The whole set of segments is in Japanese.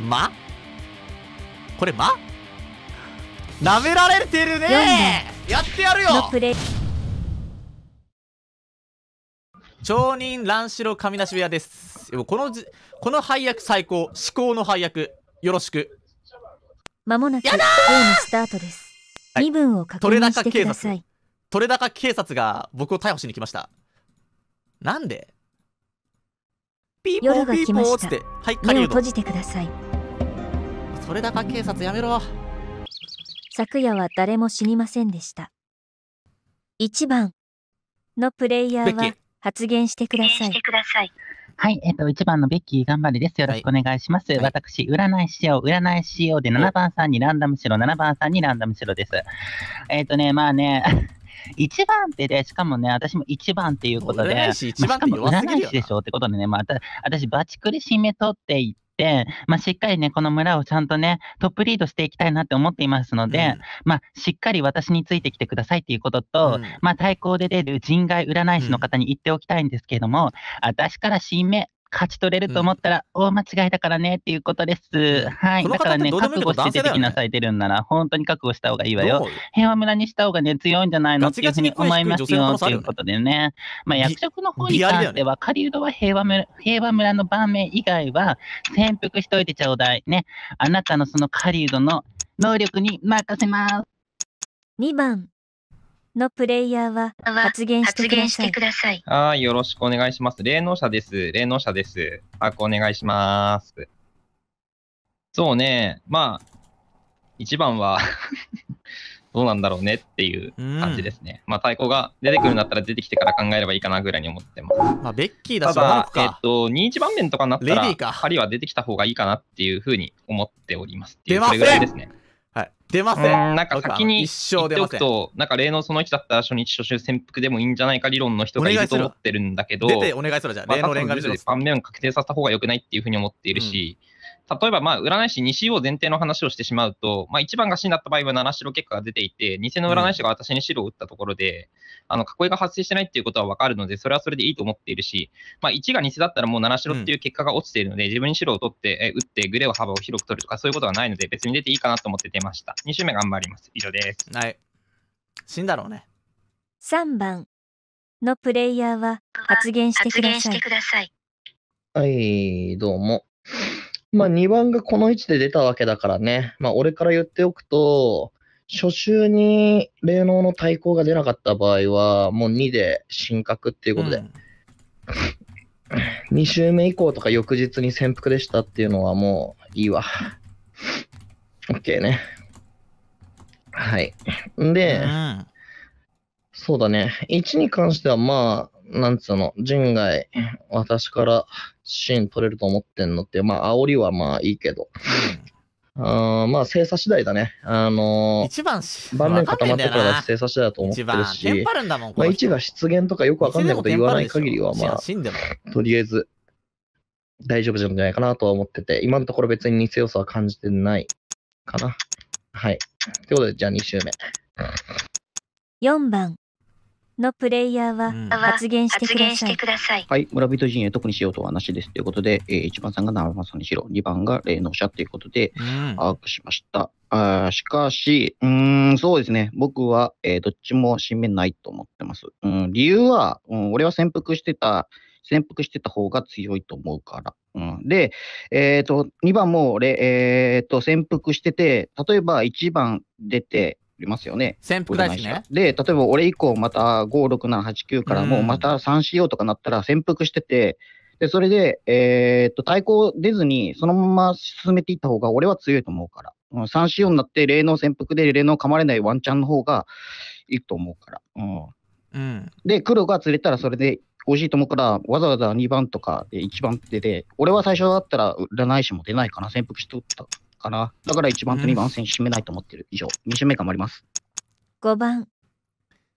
まこれま舐められてるねやってやるよ町人乱四郎神無し部屋ですこのじこの配役最高至高の配役よろしくまもなくゲームスタートです、身分を確認してください取れ高警察が僕を逮捕しに来ましたなんでピーポーピーポーっつってはい狩人閉じてくださいそれだか警察やめろ昨夜は誰も死にませんでした1番のプレイヤーは発言してくださいはい、えっと、1番のベッキー頑張りです。よろしくお願いします。はい、私、占い師匠、占い師匠で7番さんにランダムしろ、7番さんにランダムしろです。えっとね、まあね、1 番ってで、しかもね、私も1番っていうことで、しかも占い師でしょってことでね、まあ、私、バチクリ締め取ってい、まあ、しっかりね、この村をちゃんとね、トップリードしていきたいなって思っていますので、うん、まあ、しっかり私についてきてくださいっていうことと、うん、まあ、対抗で出る人外占い師の方に言っておきたいんですけれども、私から新名、勝ち取れると思ったら、大間違いだからねっていうことです。はい。だからね、覚悟して出てきなさいてるんなら、本当に覚悟した方がいいわよ。平和村にした方がね、強いんじゃないのっていうふうに思いますよということでね。まあ、役職の方に関しては、狩人は平和村、平和村の場面以外は、潜伏しといてちょうだい。ね。あなたのその狩人の能力に任せます。2番。のプレイヤーは発言してください。はい、よろしくお願いします。霊能者です。霊能者です。把握お願いします。そうね、まあ、一番は どうなんだろうねっていう感じですね。うん、まあ、太鼓が出てくるんだったら出てきてから考えればいいかなぐらいに思ってます。まあ、ベッキーだしただ、えっと、21番面とかになったら、針は出てきた方がいいかなっていうふうに思っておりますっていう、ぐらいですね。はい、出ません。んなんか先に言っておくと、なんか例のその人だったら初日初週潜伏でもいいんじゃないか理論の人がいると思ってるんだけど、出てお願いするじゃん。例の面確定させた方が良くないっていうふうに思っているし、うん例えば、まあ、占い師2を前提の話をしてしまうと、まあ、1番が死になった場合は7白結果が出ていて、偽の占い師が私に白を打ったところで、あの囲いが発生してないっていうことは分かるので、それはそれでいいと思っているし、まあ、1が偽だったらもう7白っていう結果が落ちているので、自分に白を取って、え打ってグレーを幅を広く取るとか、そういうことはないので、別に出ていいかなと思って出ました。2周目頑張ります。以上です。はい。死んだろうね。3番のプレイヤーは発言してください。はい、どうも。まあ、2番がこの位置で出たわけだからね、まあ、俺から言っておくと、初週に霊能の対抗が出なかった場合は、もう2で進格っていうことで、うん、2週目以降とか翌日に潜伏でしたっていうのはもういいわ。OK ね。はい。んで、うん、そうだね。1に関してはまあ、なんつうの、人外、私からシーン取れると思ってんのって、まあ、煽りはまあいいけど。あまあ、精査次第だね。あのー、一番盤面固まってから精査次第だと思ってるし、まあ、位置が出現とかよくわかんないこと言わない限りは、まあ、とりあえず大丈夫じゃないかなとは思ってて、今のところ別に似強さは感じてないかな。はい。ということで、じゃあ2周目。4番。のプレイヤーは発言してください。はい、村人陣営特にしようとはなしですということで、えー、1番さんが生番さんにしろ、2番が霊能者ということで、う把握しました。あしかし、うん、そうですね。僕は、えー、どっちも新面ないと思ってます。うん、理由は、うん、俺は潜伏してた、潜伏してた方が強いと思うから。うん、で、えっ、ー、と、2番も俺、えっ、ー、と、潜伏してて、例えば1番出て、りますよね。潜伏大使ね。で、例えば俺以降また5、6、7、8、9からもうまた 3CO とかなったら潜伏してて、で、それで、えー、っと、対抗出ずに、そのまま進めていった方が俺は強いと思うから。うん、3 c になって、霊能潜伏で霊能噛まれないワンチャンの方がいいと思うから。うん。うん、で、黒が釣れたらそれで美味しいと思うから、わざわざ2番とかで1番ってで、俺は最初だったら占い師も出ないかな、潜伏しておったかな。だから1番と2番戦締めないと思ってる。以上、2周目頑張ります。5番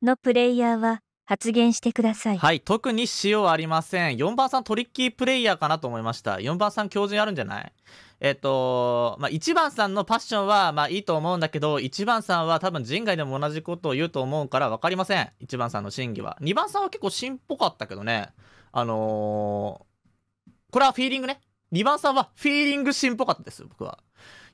のプレイヤーは発言してください。はい、特に使用ありません。4番さんトリッキープレイヤーかなと思いました。4番さん強靭あるんじゃないえっと、まあ、1番さんのパッションは、まあ、いいと思うんだけど、1番さんは多分人外でも同じことを言うと思うから分かりません。1番さんの真偽は。2番さんは結構しっぽかったけどね。あのー、これはフィーリングね。2番さんはフィーリングしっぽかったです、僕は。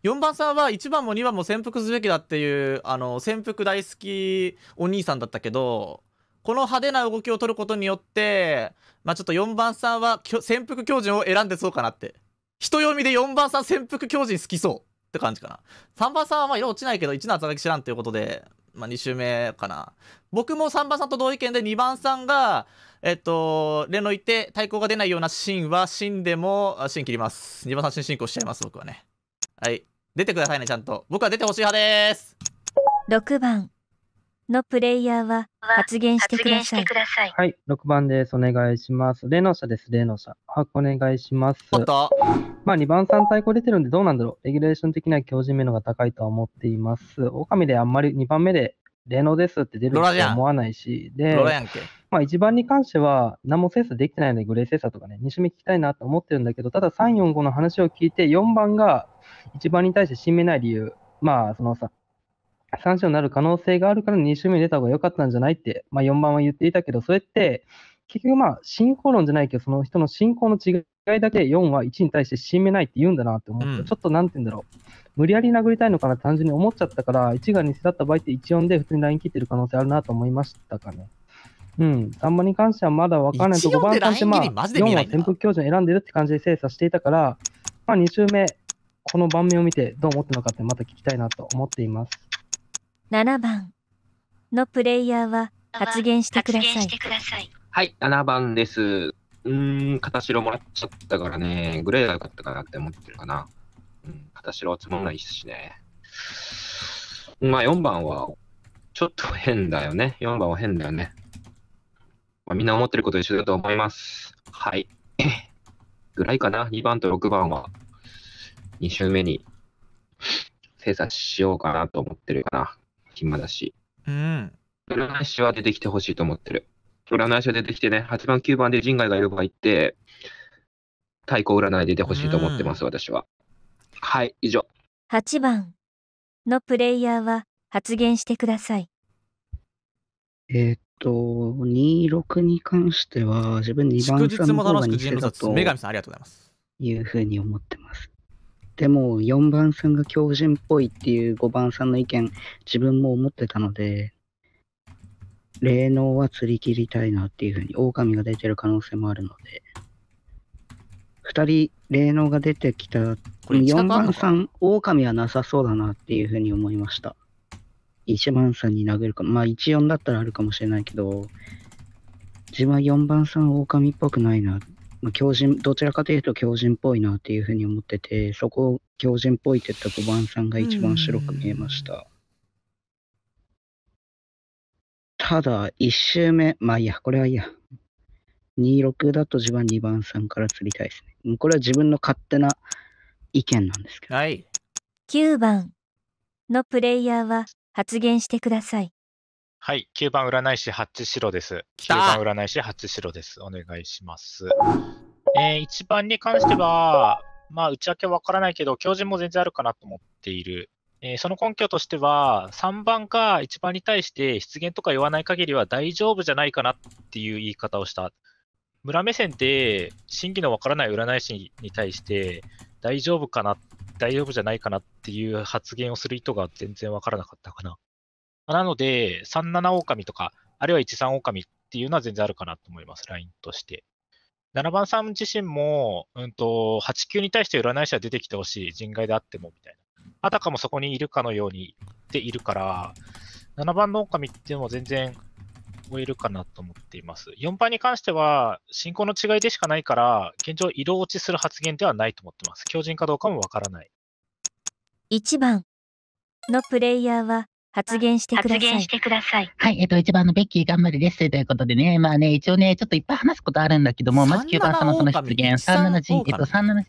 4番さんは1番も2番も潜伏すべきだっていう、あの、潜伏大好きお兄さんだったけど、この派手な動きを取ることによって、まあ、ちょっと4番さんは潜伏狂人を選んでそうかなって。人読みで4番さん潜伏狂人好きそうって感じかな。3番さんはま色落ちないけど1の働き知らんということで、まあ、2周目かな。僕も3番さんと同意見で2番さんが、えっと、レのいて対抗が出ないようなシーンは、シンでも、シン切ります。2番さんシン進行しちゃいます、僕はね。はい。出てくださいね、ちゃんと。僕は出てほしい派です。6番のプレイヤーは発言してください。はい、6番です。お願いします。例の者です、例の者。はお願いします。まあ、2番、3対抗出てるんでどうなんだろう。レギュレーション的には強靭めのが高いとは思っています。狼であんまり2番目で例のですって出ると思わないし、で、まあ、1番に関しては、何も精査できてないので、グレー精査とかね、2種目聞きたいなと思ってるんだけど、ただ3、4、5の話を聞いて、4番が1番に対して進めない理由、まあ、そのさ、3勝になる可能性があるから2周目に出た方が良かったんじゃないって、まあ、4番は言っていたけど、それって、結局まあ、進行論じゃないけど、その人の進行の違いだけ4は1に対して進めないって言うんだなって思って、うん、ちょっとなんて言うんだろう。無理やり殴りたいのかな単純に思っちゃったから、1が偽だった場合って14で普通にライン切ってる可能性あるなと思いましたかね。うん、3番に関してはまだ分からないと、5番に関してまあ、4は潜伏教授を選んでるって感じで精査していたから、まあ2周目、この盤面を見てどう思ったのかってまた聞きたいなと思っています。7番のプレイヤーは発言してください。はい、7番です。うん、片白もらっちゃったからね、グレーが良かったかなって思ってるかな。うん、片白はつまんないですしね。まあ4番は、ちょっと変だよね。4番は変だよね。まあ、みんな思ってること一緒だと思います。はい。ぐらいかな、2番と6番は。2週目に精査しようかなと思ってるかな。暇だし。うん。占い師は出てきてほしいと思ってる。占い師は出てきてね、8番、9番で人外がいる場合って、太鼓占い出てほしいと思ってます、うん、私は。はい、以上。8番のプレイヤーは発言してください。えー、っと、26に関しては、自分2番さんの方が偽だと。女神さん、ありがとうございます。いうふうに思ってます。でも4番さんが強人っぽいっていう5番さんの意見、自分も思ってたので、霊能は釣り切りたいなっていうふうに、狼が出てる可能性もあるので、2人、霊能が出てきた、こ4番さん、狼はなさそうだなっていうふうに思いました。1番さんに殴るか、まあ14だったらあるかもしれないけど、自分は4番さん狼っぽくないなって。まあ、強人どちらかというと強靭っぽいなっていうふうに思ってて、そこを強靭っぽいって言った5番さんが一番白く見えました。ただ、1周目、まあいいや、これはいいや。26だと自分は2番さんから釣りたいですね。これは自分の勝手な意見なんですけど。はい。9番のプレイヤーは発言してください。はい、9番占い師八代です。9番占い師八代です。お願いします。えー、1番に関しては、まあ、内訳わからないけど、強靭も全然あるかなと思っている。えー、その根拠としては、3番が1番に対して失言とか言わない限りは大丈夫じゃないかなっていう言い方をした。村目線で真偽のわからない占い師に対して大丈夫かな、大丈夫じゃないかなっていう発言をする意図が全然わからなかったかな。なので、37狼とか、あるいは13狼っていうのは全然あるかなと思います、ラインとして。7番さん自身も、うんと、8級に対して占い師は出てきてほしい、人外であってもみたいな。あたかもそこにいるかのように言っているから、7番の狼っていうのも全然終えるかなと思っています。4番に関しては、信仰の違いでしかないから、現状、色落ちする発言ではないと思ってます。強人かどうかもわからない。1番のプレイヤーは、発言してください。さい。はい、えっ、と、一番のベッキー頑張れスンということでね、まあね、一応ね、ちょっといっぱい話すことあるんだけども、まず9番さんのその出現、37人、えっと、37、ど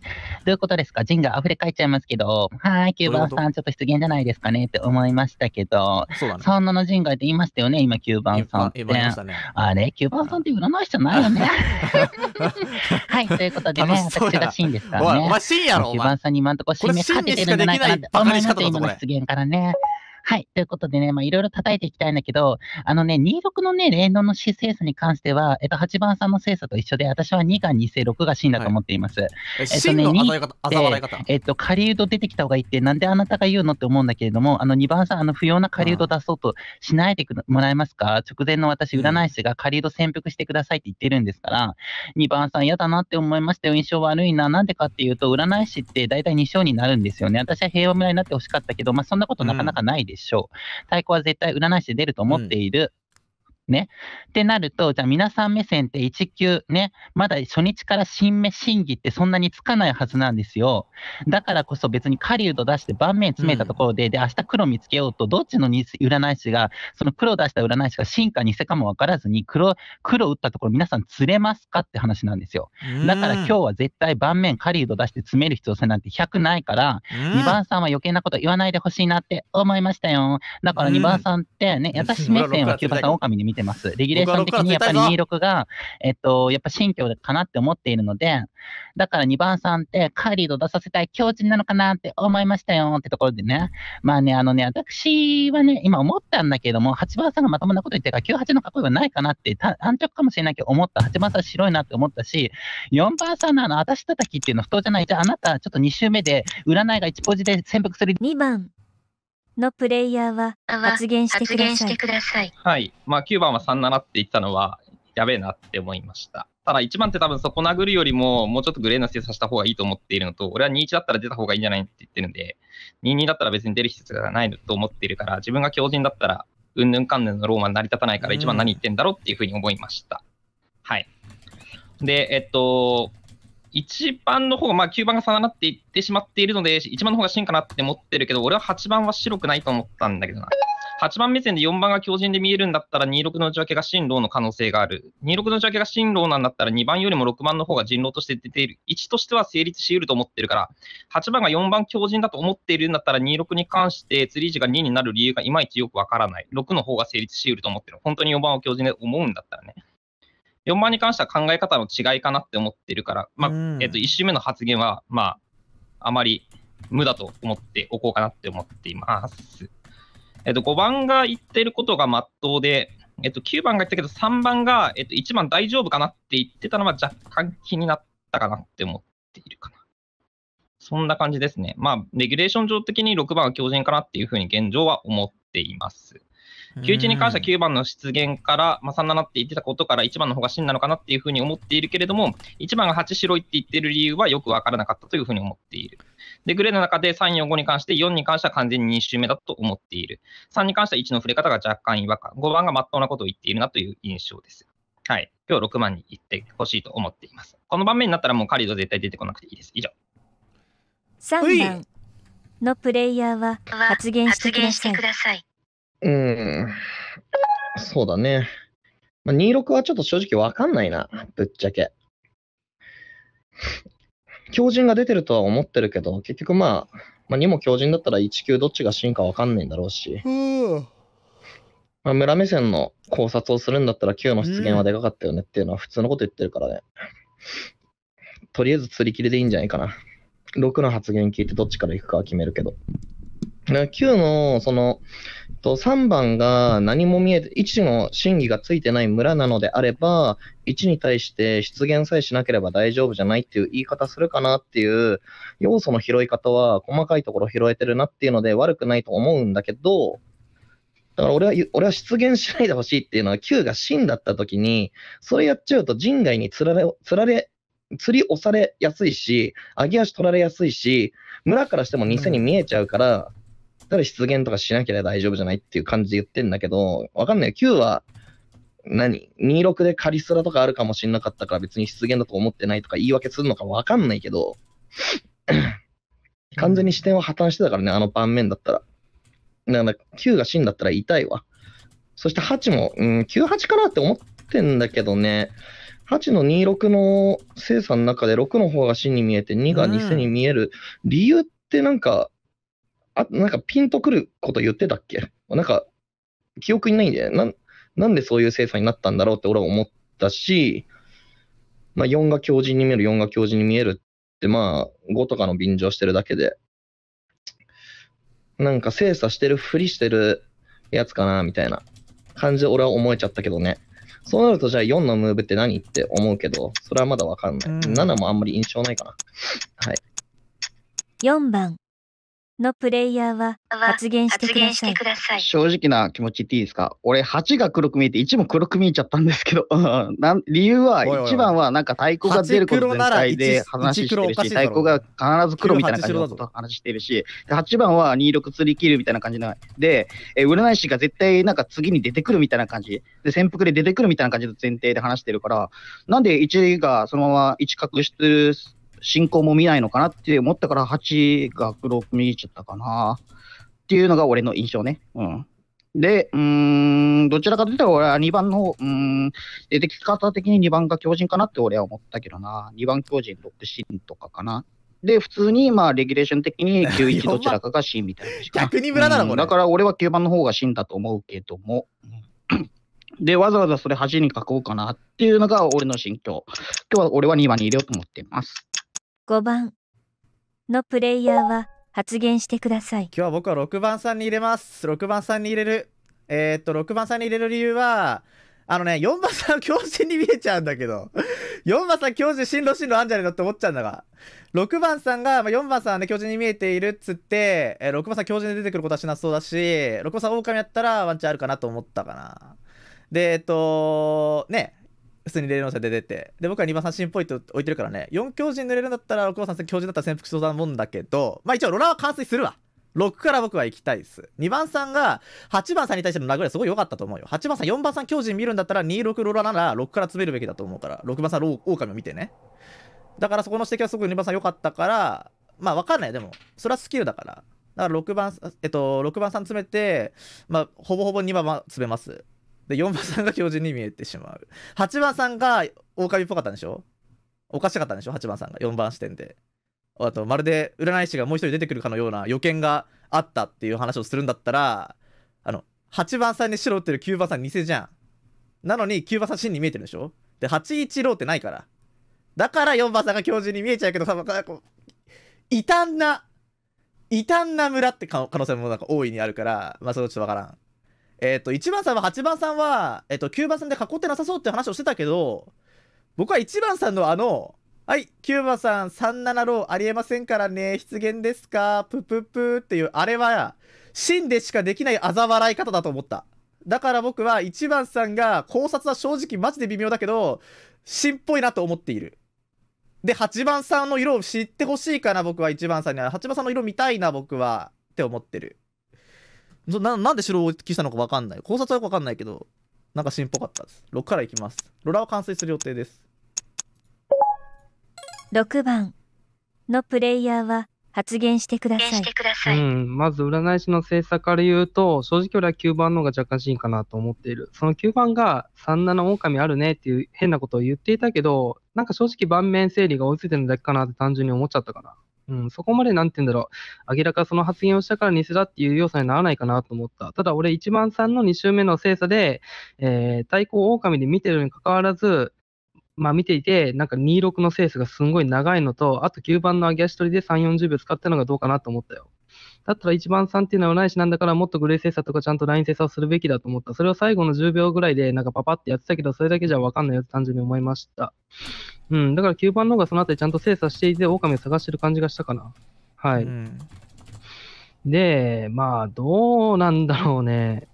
ういうことですか人が溢れ返っちゃいますけど、はい、9番さん、ちょっと出現じゃないですかねって思いましたけど、そうだね。37人がって言いましたよね、今9番さんって。ね、あれ ?9 番さんって占い師じゃないよね。はい、ということでね、私がシーンですからね。お前、深やろ、9番さんに今んとこ指名かけてるんじゃないかなって思いますよ、今の出現からね。はい。ということでね、まあ、いろいろ叩いていきたいんだけど、あのね、26のね、連動の姿勢差に関しては、えっと、8番さんの精査と一緒で、私は2が2世、6が真だと思っています。はい、えっとね、あ2っえっと、狩人出てきた方がいいって、なんであなたが言うのって思うんだけれども、あの、2番さん、あの、不要な狩人出そうとしないでもらえますか直前の私、占い師が狩人潜伏してくださいって言ってるんですから、2番さん、嫌だなって思いましたよ。印象悪いな。なんでかっていうと、占い師って大体2勝になるんですよね。私は平和村になってほしかったけど、まあ、そんなことなかなかないでしょう。太鼓は絶対占い師で出ると思っている、ね。ってなると、じゃあ皆さん目線って1級ね、まだ初日から新目審議ってそんなにつかないはずなんですよ。だからこそ別に狩人出して盤面詰めたところで、うん、で、明日黒見つけようと、どっちの占い師が、その黒出した占い師が進化偽かも分からずに、黒、黒打ったところ皆さん釣れますかって話なんですよ。だから今日は絶対盤面狩人出して詰める必要性なんて100ないから、2番さんは余計なこと言わないでほしいなって思いましたよ。だから2番さんってね、優しい目線は9番さん狼に見ててます。レギュレーション的にやっぱり26が、えっと、やっぱ新居かなって思っているので、だから2番さんってカーリード出させたい境地なのかなって思いましたよってところでね。まあね、あのね、私はね、今思ったんだけども、8番さんがまともなこと言ってるから、98のかっいはないかなって、単直かもしれないけど思った。8番さん白いなって思ったし、4番さんのあの、私叩きっていうの不当じゃない。じゃああなた、ちょっと2周目で、占いが1ポジで潜伏する。2番。のプレイヤーは発言してください。さいはい。まあ、9番は37って言ったのは、やべえなって思いました。ただ1番って多分そこ殴るよりも、もうちょっとグレーな精査した方がいいと思っているのと、俺は21だったら出た方がいいんじゃないって言ってるんで、22だったら別に出る必要がないと思っているから、自分が強靭だったら、うんぬんかんぬんのローマン成り立たないから、1番何言ってんだろうっていうふうに思いました。うん、はい。で、えっと、1番の方がまあ9番が下がっていってしまっているので、1番の方が真かなって思ってるけど、俺は8番は白くないと思ったんだけどな。8番目線で4番が強靭で見えるんだったら、26の内訳が進路の可能性がある。26の内訳が進路なんだったら、2番よりも6番の方が人狼として出ている。1としては成立しうると思ってるから、8番が4番強靭だと思っているんだったら、26に関して釣り位置が2になる理由がいまいちよくわからない。6の方が成立しうると思ってる。本当に4番を強靭で思うんだったらね。4番に関しては考え方の違いかなって思ってるから、まあ、えっと、1周目の発言は、まあ、あまり無だと思っておこうかなって思っています。えっと、5番が言ってることがまっとうで、えっと、9番が言ったけど、3番が、えっと、1番大丈夫かなって言ってたのは若干気になったかなって思っているかな。そんな感じですね。まあ、レギュレーション上的に6番は強靭かなっていうふうに現状は思っています。9一に関しては九番の出現から、まあ、3、7って言ってたことから、1番の方が真なのかなっていうふうに思っているけれども、1番が8白いって言ってる理由はよくわからなかったというふうに思っている。で、グレーの中で3、4、5に関して、4に関しては完全に2周目だと思っている。3に関しては1の触れ方が若干違和感。5番がまっとうなことを言っているなという印象です。はい。今日6番に行ってほしいと思っています。この場面になったらもうカリド絶対出てこなくていいです。以上。3番のプレイヤーは発言してください。うん。そうだね。まあ、26はちょっと正直わかんないな、ぶっちゃけ。強靭が出てるとは思ってるけど、結局まあ、まあ、2も強靭だったら1級どっちが進化わかんないんだろうし。まあ、村目線の考察をするんだったら Q の出現はでかかったよねっていうのは普通のこと言ってるからね。とりあえず釣り切りでいいんじゃないかな。6の発言聞いてどっちから行くかは決めるけど。9の、その、3番が何も見えて、1の審議がついてない村なのであれば、1に対して出現さえしなければ大丈夫じゃないっていう言い方するかなっていう要素の拾い方は細かいところ拾えてるなっていうので悪くないと思うんだけど、だから俺は、俺は出現しないでほしいっていうのは Q が真だった時に、それやっちゃうと人外に釣られ、釣られ、釣り押されやすいし、上げ足取られやすいし、村からしても偽に見えちゃうから、うんたら出現とかしなければ大丈夫じゃないっていう感じで言ってんだけど、わかんないよ。9は何、26でカリスラとかあるかもしんなかったから別に出現だと思ってないとか言い訳するのかわかんないけど、完全に視点は破綻してたからね、あの盤面だったら。だから9が死んだったら痛いわ。そして8も、うん、98かなって思ってんだけどね、8の26の精査の中で6の方が死に見えて2が偽に見える理由ってなんかあ、なんかピンとくること言ってたっけなんか、記憶にないんで、ななんでそういう精査になったんだろうって俺は思ったし、まあ、4が強人に見える、4が強人に見えるって、まあ、5とかの便乗してるだけで、なんか精査してるふりしてるやつかな、みたいな感じで俺は思えちゃったけどね。そうなると、じゃあ4のムーブって何って思うけど、それはまだわかんない。7もあんまり印象ないかな。はい。4番。のプレイヤーは発言してください。さい正直な気持ち言っていいですか俺8が黒く見えて1も黒く見えちゃったんですけど、なん理由は1番はなんか太鼓が出ること全体で話してるし、太鼓が必ず黒みたいな感じのこと話してるし、8番は26釣り切るみたいな感じので、え占い師が絶対なんか次に出てくるみたいな感じ、で潜伏で出てくるみたいな感じの前提で話してるから、なんで1がそのまま1隠してる進行も見ないのかなって思ったから、8が6見えちゃったかなっていうのが俺の印象ね。うん。で、うん、どちらかというと、俺は2番の方、うん、出てき方的に2番が強人かなって俺は思ったけどな。2番強人6シとかかな。で、普通に、まあ、レギュレーション的に91 どちらかがシみたいな。逆に無駄なの、これ、うん、だから俺は9番の方がシだと思うけども。で、わざわざそれ8に書こうかなっていうのが俺の心境。今日は俺は2番に入れようと思っています。5番のプレイヤーは発言してください今日は僕は6番さんに入れます6番さんに入れるえー、っと6番さんに入れる理由はあのね4番さん強振に見えちゃうんだけど4 番さん教授進路進路あんじゃねえのって思っちゃうんだが6番さんが、まあ、4番さんね教授に見えているっつって、えー、6番さん教授に出てくることはしなそうだし6番さん狼やったらワンチャンあるかなと思ったかなでえっとね普通に霊能者出てで僕は2番三振ポイント置いてるからね4強陣塗れるんだったら6号3強陣だったら潜伏相談もんだけどまあ一応ロラは完遂するわ6から僕は行きたいっす。2番さんが、8番さんに対しての殴りはすごい良かったと思うよ。8番さん、4番さん、強人見るんだったら、26ロラなら6から詰めるべきだと思うから、6番さん、狼を見てね。だからそこの指摘はすごく2番さん良かったから、まあわかんない、でも、それはスキルだから。だから6番、えっと、6番さん詰めて、まあ、ほぼほぼ2番は詰めます。で4番さんが狂人に見えてしまう8番さんが狼っぽかったんでしょおかしかったんでしょ8番さんが4番視点であとまるで占い師がもう一人出てくるかのような予見があったっていう話をするんだったらあの8番さんに白打ってる9番さん偽じゃんなのに9番さん真に見えてるでしょで81ローってないからだから4番さんが教授に見えちゃうけどさ異端な異端な村って可能性もなんか大いにあるからまあそれちょっとわからんえっ、ー、と、1番さんは8番さんは、えっ、ー、と、9番さんで囲ってなさそうって話をしてたけど、僕は1番さんのあの、はい、9番さん37ローありえませんからね、失言ですか、プププっていう、あれは、真でしかできないあざ笑い方だと思った。だから僕は1番さんが考察は正直マジで微妙だけど、真っぽいなと思っている。で、8番さんの色を知ってほしいかな、僕は1番さんには。8番さんの色見たいな、僕は。って思ってる。ななんで城を置きしたのか分かんない考察はよく分かんないけどなんか新っぽかったです6から行きますロラを完成する予定です6番のプレイヤーは発言してください。うん、まず占い師の制作から言うと、正直俺は9番の方が若干シーンかなと思っている。その9番が37狼あるねっていう変なことを言っていたけど、なんか正直盤面整理が追いついてるんだけかなって単純に思っちゃったかな。うん、そこまで何て言うんだろう、明らかその発言をしたから西だっていう要素にならないかなと思った。ただ俺1番さんの2周目の精査で、えー、対抗狼で見てるにかかわらず、まあ見ていて、なんか26のセースがすごい長いのと、あと9番の上げ足取りで3、40秒使ったのがどうかなと思ったよ。だったら1番さんっていうのはないしなんだからもっとグレー精査とかちゃんとライン精査をするべきだと思った。それを最後の10秒ぐらいでなんかパパってやってたけど、それだけじゃわかんないよって単純に思いました。うん、だから9番の方がそのあたりちゃんと精査していて、狼を探してる感じがしたかな。はい。うん、で、まあ、どうなんだろうね。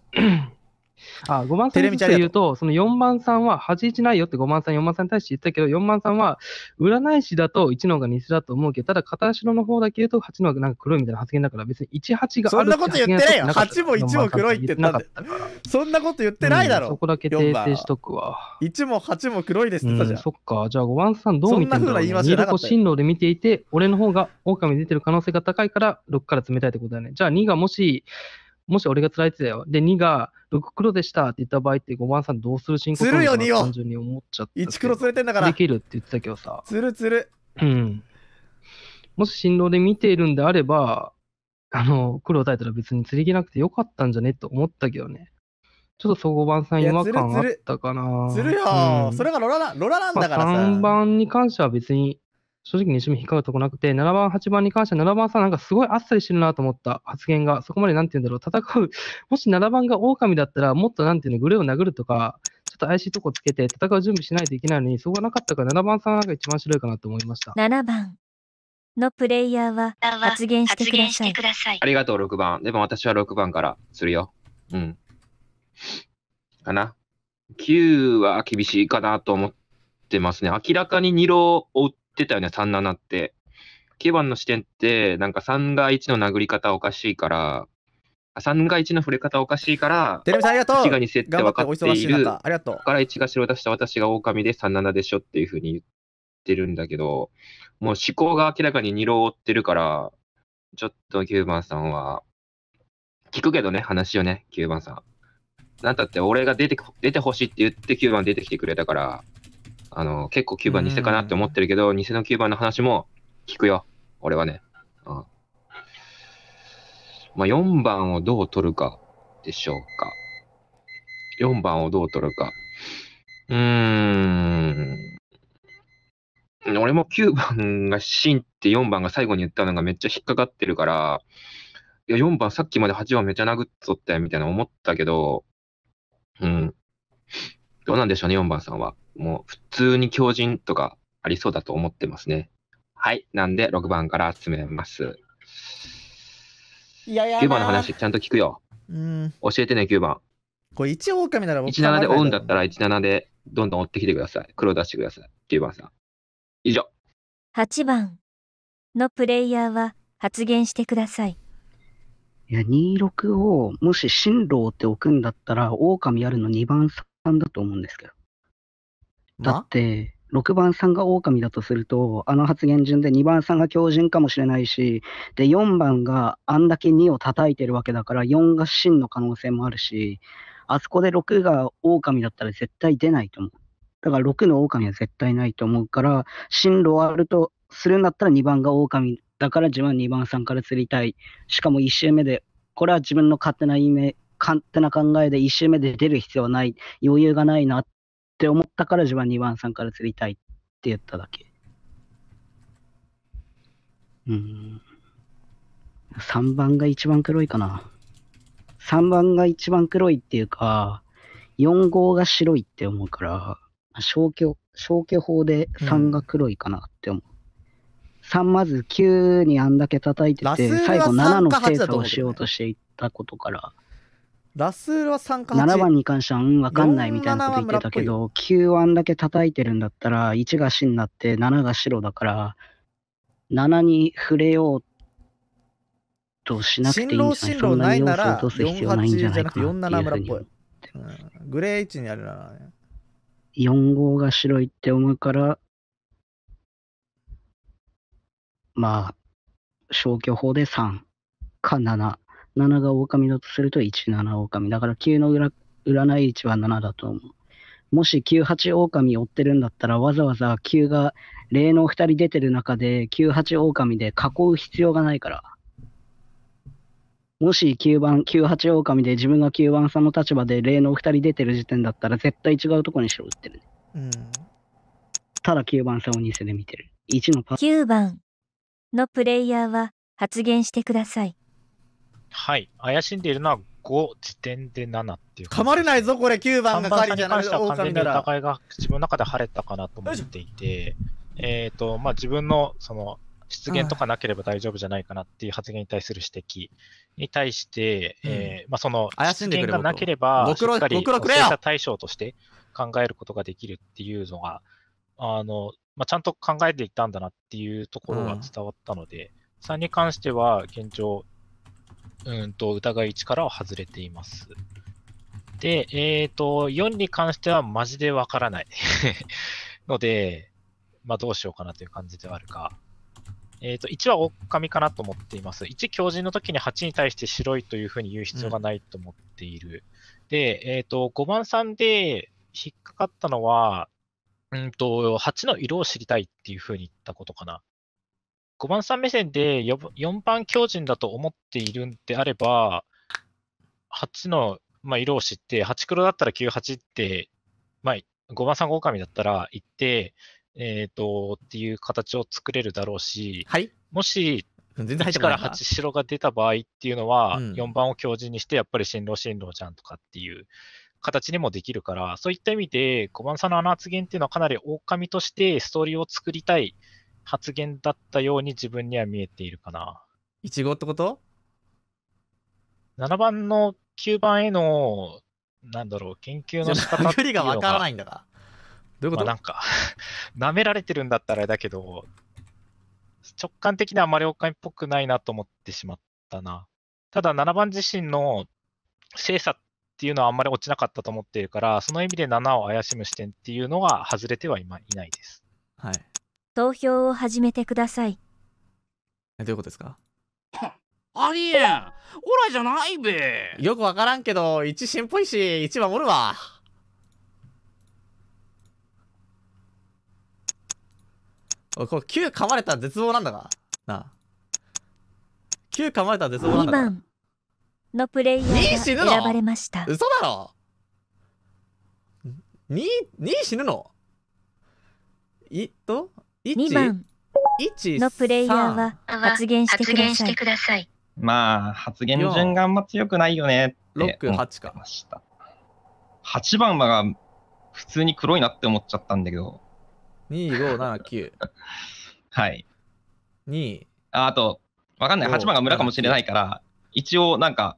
あ、5番さんつ言うと、その4番さんは81ないよって5番さん、4番さんに対して言ったけど、4番さんは占い師だと1の方が偽だと思うけど、ただ片白の方だけ言うと8の方がなんか黒いみたいな発言だから、別に18があるそんなこと言ってないよ。8も1も黒いって言ったんだそんなこと言ってないだろ。うん、そこだけ訂正しとくわ。1も8も黒いですってたじゃん。うん、そっか。じゃあ5番さんどう見てるんだろう、ね、2個進路で見ていて、俺の方が狼出てる可能性が高いから、6から冷たいってことだね。じゃあ2がもし、もし俺が辛いってたよ。で、2が6黒でしたって言った場合って5番さんどうする進行するよ、2を単純に思っちゃって。1黒連れてんだから。できるって言ってたけどさ。つるつる。うん。もし新郎で見ているんであれば、あの、黒を耐えたら別に釣り切なくてよかったんじゃねと思ったけどね。ちょっと総合番さん違和感あったかな。するよ、うん、それがロララロラなんだからさ。まあ、3番に関しては別に正直に見引っかかるとこなくて、7番、8番に関しては、7番さんなんかすごいあっさりしてるなと思った発言が、そこまでなんて言うんだろう、戦う、もし7番が狼だったら、もっとなんていうの、グレーを殴るとか、ちょっと怪しいとこつけて戦う準備しないといけないのに、そこがなかったから7番さんなんか一番白いかなと思いました。7番のプレイヤーは発言してください。さいありがとう、6番。でも私は6番からするよ。うん。かな。9は厳しいかなと思ってますね。明らかに2浪を打っってたよね、3-7って。9番の視点って、なんか3が1の殴り方おかしいから、3が1の触れ方おかしいから、テレビさんありがとう !1 が2セット分かっている。ありがとう。から1が白出した私が狼で37でしょっていうふうに言ってるんだけど、もう思考が明らかに2郎を追ってるから、ちょっと9番さんは、聞くけどね、話をね、9番さん。なんだって俺が出て、出てほしいって言って9番出てきてくれたから、あの、結構キューバ偽かなって思ってるけど、偽のキューバの話も聞くよ。俺はね。うん。まあ、4番をどう取るかでしょうか。4番をどう取るか。うーん。俺も9番が真って4番が最後に言ったのがめっちゃ引っかかってるから、いや、4番さっきまで8番めちゃ殴っとったよみたいな思ったけど、うん。どうなんでしょうね、4番さんは。もう普通に強靭とかありそうだと思ってますね。はい。なんで、6番から集めます。いやや9番の話、ちゃんと聞くよ。うん。教えてね、9番。これ1狼なら僕17で追うんだったら17でどんどん追ってきてください。黒出してください。9番さん。以上。8番のプレイヤーは発言してください。いや、26をもし進路って置くんだったら、狼やるの2番さんだと思うんですけど。だって、6番さんが狼だとすると、あの発言順で2番さんが狂人かもしれないし、で、4番があんだけ2を叩いてるわけだから、4が真の可能性もあるし、あそこで6が狼だったら絶対出ないと思う。だから6の狼は絶対ないと思うから、進路あるとするんだったら2番が狼だから自分は2番さんから釣りたい。しかも1周目で、これは自分の勝手な意味、勝手な考えで1周目で出る必要はない、余裕がないなっって思ったから自分は2番さんから釣りたいって言っただけ。うん。3番が一番黒いかな。3番が一番黒いっていうか、4号が白いって思うから、消去、消去法で3が黒いかなって思う。うん、3まず9にあんだけ叩いてて、最後7の精査をしようとしていったことから、ラスールは3か七7番に関しては、うん、わかんないみたいなこと言ってたけど、9番だけ叩いてるんだったら、1が死になって、7が白だから、7に触れようとしなくていいんじゃないか路進路な素なら、4じゃな47村っぽい。ん、グレー1にあるな、ね。4号が白いって思うから、まあ、消去法で3か7。7が狼だとすると17狼。だから9の裏占い位置は7だと思う。もし98狼追ってるんだったら、わざわざ9が霊の2人出てる中で98狼で囲う必要がないから。もし9番、98狼で自分が9番さんの立場で霊の2人出てる時点だったら、絶対違うとこにしろ打ってる、ね。うん。ただ9番さんを偽で見てる。1のパ9番のプレイヤーは発言してください。はい。怪しんでいるのは5、時点で7っていう。噛まれないぞ、これ、9番がカリじゃないですか。完全に疑いが自分の中で晴れたかなと思っていて、えっ、ー、と、まあ、自分の、その、失言とかなければ大丈夫じゃないかなっていう発言に対する指摘に対して、うん、えー、まあ、その、失言がなければ、しっかり、対象として考えることができるっていうのが、あの、まあ、ちゃんと考えていたんだなっていうところが伝わったので、うん、3に関しては現状、うんと疑い力は外れています。で、えっ、ー、と、4に関してはマジでわからない ので、まあどうしようかなという感じではあるか。えっ、ー、と、1は狼かなと思っています。1、強人の時に8に対して白いというふうに言う必要がないと思っている。うん、で、えっ、ー、と、5番さんで引っかかったのは、うんと、8の色を知りたいっていうふうに言ったことかな。5番さん目線で 4, 番強靭だと思っているんであれば、8の、まあ、色を知って、8黒だったら98って、まあ、5番3ん、狼だったら行って、えっ、ー、と、っていう形を作れるだろうし、はい、もし、全1から8白が出た場合っていうのは、4番を強靭にして、やっぱり新郎新郎じゃんとかっていう形にもできるから、そういった意味で、5番さんのあの発言っていうのはかなり狼としてストーリーを作りたい発言だったように自分には見えているかな。1号ってこと7番の9番への、なんだろう、研究の仕方っていうのが。がからないんだが。どういうこと、まあ、なんか 舐められてるんだったらあれだけど、直感的にはあまりおかみっぽくないなと思ってしまったな。ただ、7番自身の精査っていうのはあんまり落ちなかったと思っているから、その意味で7を怪しむ視点っていうのは外れてはい,、いないです。はい。投票を始めてください。どういうことですか ありえんオラじゃないべよくわからんけど、一新っぽいし、一番おるわ。おこれ9噛まれた絶望なんだが。なあ。9噛まれた絶望なんだが。2番のプレイヤーが選ばれました。嘘だろ 2, 2死ぬのいっと2番のプレイヤーは発言してください。まあ、発言順があんま強くないよねって思ってました。8番は普通に黒いなって思っちゃったんだけど。2、5、7、9。はい。2あ。あと、わかんない。8番が村かもしれないから、一応なんか、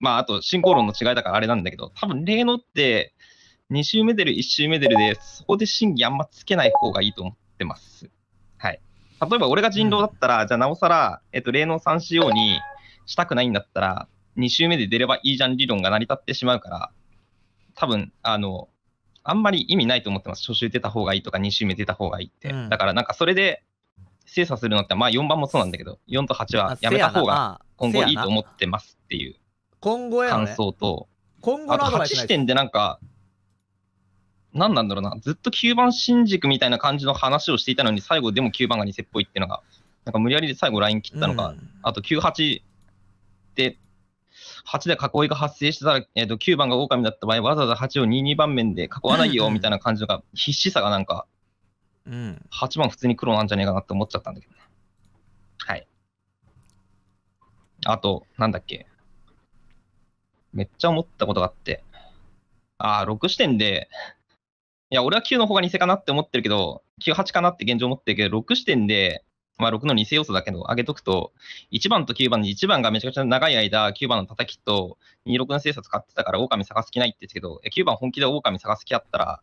まあ、あと、進行論の違いだからあれなんだけど、多分、例のって、2周目出る、1周目出るで、そこで審議あんまつけない方がいいと思って。ってます。はい。例えば俺が人狼だったら、じゃあなおさら、えっと、霊能 3CO にしたくないんだったら、2周目で出ればいいじゃん理論が成り立ってしまうから、多分、あの、あんまり意味ないと思ってます。初週出た方がいいとか、2周目出た方がいいって。うん、だからなんかそれで精査するのって、まあ4番もそうなんだけど、4と8はやめた方が今後いいと思ってますっていう感想と、今後のア8視点でなんか、何なんだろうな、ずっと9番新宿みたいな感じの話をしていたのに、最後でも9番が偽っぽいっていうのが、なんか無理やりで最後ライン切ったのか、うん、あと98で、8で囲いが発生してたら、えー、と9番が狼だった場合、わざわざ8を22番面で囲わないよみたいな感じのが、必死さがなんか、うん、8番普通に黒なんじゃねえかなって思っちゃったんだけどね。はい。あと、なんだっけ。めっちゃ思ったことがあって、ああ、6視点でいや、俺は9の方が偽かなって思ってるけど、98かなって現状思ってるけど、6視点で、まあ6の偽要素だけど上げとくと、1番と9番で1番がめちゃくちゃ長い間、9番の叩きと26の精査使ってたから狼探す気ないって言ってけど、9番本気で狼探す気あったら、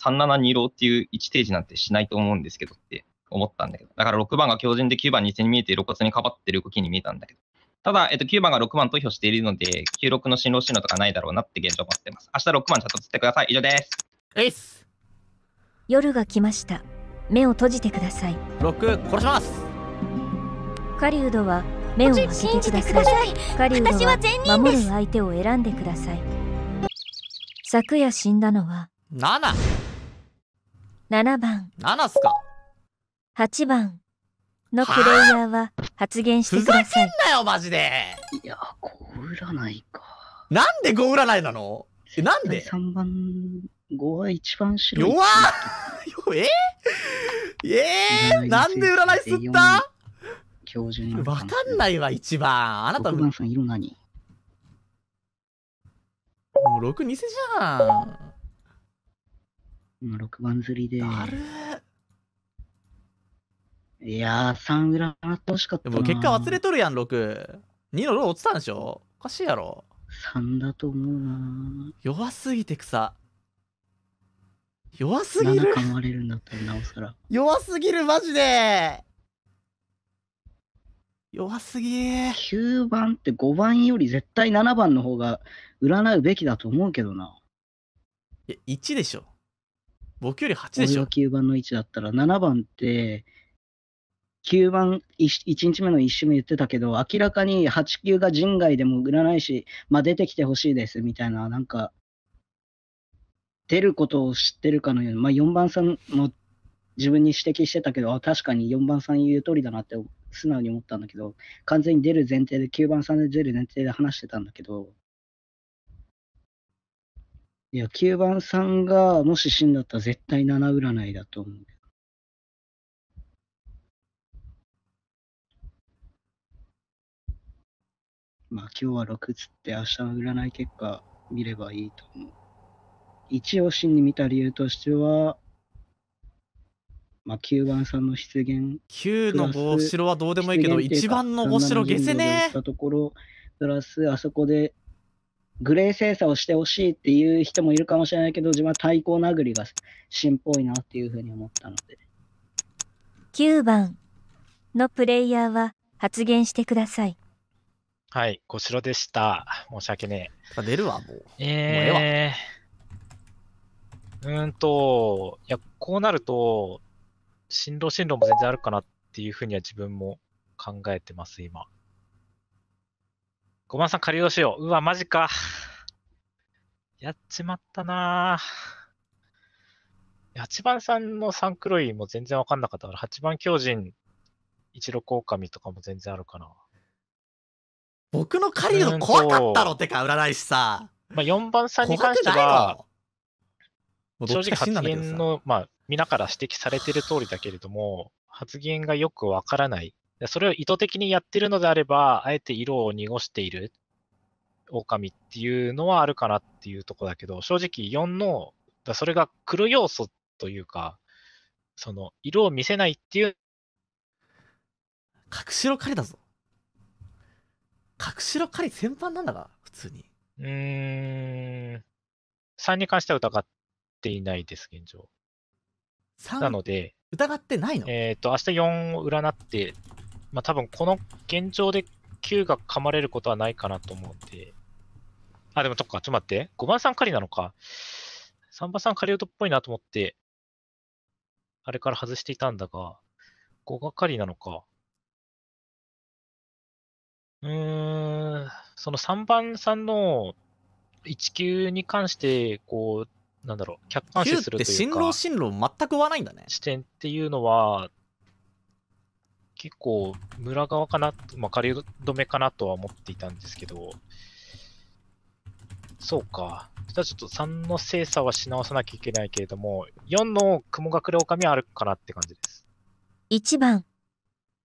37 2 26っていう1ージなんてしないと思うんですけどって思ったんだけど。だから6番が強靭で9番偽に見えて露骨にかばってる動きに見えたんだけど。ただ、えっと、9番が6番投票しているので、96の新郎新郎とかないだろうなって現状思ってます。明日6番ちょっと釣ってください。以上です。えいっす夜が来ました目を閉じてください六殺します狩人は目を開けてください狩人は守る相手を選んでください昨夜死んだのは七。七番七っすか八番のプレイヤーは発言してください。ふざけんなよ、マジでいや、5占いか。なんで5占いなのえ、なんで ?3 番5は一番白い。弱っえ えー、なんで占いすった教授に。わかんないわ、一番。あなたも。さん色何もう6偽じゃん。6番釣りで。あるいやー、3占ってほしかったでも結果忘れとるやん、6。2の6落ちたんでしょおかしいやろ。3だと思うな弱すぎて草。弱すぎる噛まれるんだったらなおさら弱すぎるマジで弱すぎー9番って5番より絶対7番の方が占うべきだと思うけどないや1でしょ僕より8でしょ9番の1だったら7番って9番 1, 1日目の1週目言ってたけど明らかに8級が人外でも占い師、まあ、出てきてほしいですみたいななんか出ることを知ってるかのように、まあ、4番さんも自分に指摘してたけど、あ確かに4番さん言う通りだなって素直に思ったんだけど、完全に出る前提で、9番さんで出る前提で話してたんだけど、いや、9番さんがもし死んだったら絶対7占いだと思う。まあ今日は6つって明日の占い結果見ればいいと思う。一押しに見た理由としては、まあ、9番さんの出現。9の5白はどうでもいいけど、1番の5白下せねえ。ところ、プラス、あそこで、グレー精査をしてほしいっていう人もいるかもしれないけど、自分は対抗殴りが真っぽいなっていうふうに思ったので。9番のプレイヤーは発言してください。はい、5白でした。申し訳ねえ。出るわ、もう。えー、もうええわ。うんと、いや、こうなると、進路進路も全然あるかなっていうふうには自分も考えてます、今。5番さん仮押しよう。うわ、マジか。やっちまったなぁ。8番さんのサンクロイも全然わかんなかったから、8番狂人、一六狼とかも全然あるかな。僕の狩りの怖かったろってか、占い師さ。まあ、4番さんに関しては、正直発言の、まあ、皆から指摘されてる通りだけれども、発言がよくわからない。それを意図的にやってるのであれば、あえて色を濁している狼っていうのはあるかなっていうとこだけど、正直4の、だそれが黒要素というか、その、色を見せないっていう。隠しろ狩りだぞ。隠しろ狩り全般なんだが、普通に。うーん。3に関しては疑っていないです、現状。なので、疑ってないのえっ、ー、と、明日4を占って、まあ多分この現状で9が噛まれることはないかなと思うんで。あ、でもとか、ちょっと待って。5番さん狩りなのか。3番さん狩り音っぽいなと思って、あれから外していたんだが、5が狩りなのか。うーん、その3番さんの1級に関して、こう、なんだろう、客観視するというか。新郎新郎全く言わないんだね。視点っていうのは、結構、村側かな、まあ、仮止めかなとは思っていたんですけど、そうか。じゃあちょっと3の精査はし直さなきゃいけないけれども、4の雲隠れ狼はあるかなって感じです。1番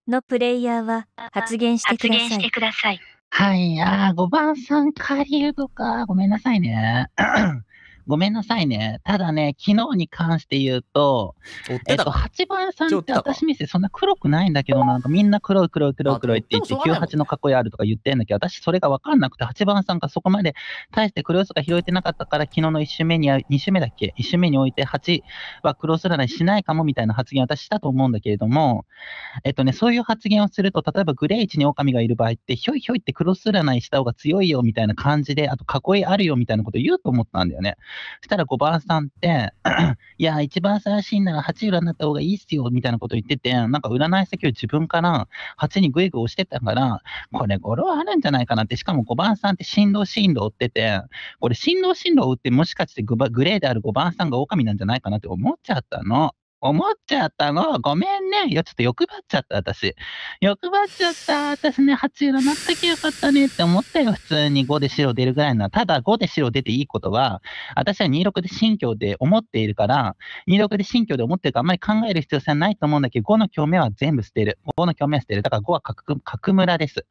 のプレイヤーは発言してください。発言してください。はい、あ5番さん、狩人か。ごめんなさいね。ごめんなさいね。ただね、昨日に関して言うと、えっと、八番屋さんって私見せそんな黒くないんだけど、なんかみんな黒い黒い黒い黒いって言って、98の囲いあるとか言ってんだけど、私それが分かんなくて、8番さんがそこまで大して黒いとか拾えてなかったから、昨日の1周目に、2周目だっけ ?1 周目において8は黒すらないしないかもみたいな発言私したと思うんだけれども、えっとね、そういう発言をすると、例えばグレー1に狼がいる場合って、ひょいひょいって黒すらないした方が強いよみたいな感じで、あと囲いあるよみたいなこと言うと思ったんだよね。そしたら5番さんって、いや、一番最新なら8占った方がいいっすよ、みたいなこと言ってて、なんか占い先を自分から8にグイグイ押してたから、これ語呂あるんじゃないかなって、しかも5番さんって振動振動ってて、これ振動振動を打ってもしかしてグレーである5番さんが狼なんじゃないかなって思っちゃったの。思っちゃったの。ごめんね。いや、ちょっと欲張っちゃった、私。欲張っちゃった。私ね、8色なったきよかったねって思ったよ。普通に5で白出るぐらいな。ただ5で白出ていいことは、私は26で新居で思っているから、26で新居で思ってるからあんまり考える必要性はないと思うんだけど、5の共鳴は全部捨てる。5の共鳴は捨てる。だから5は角村です。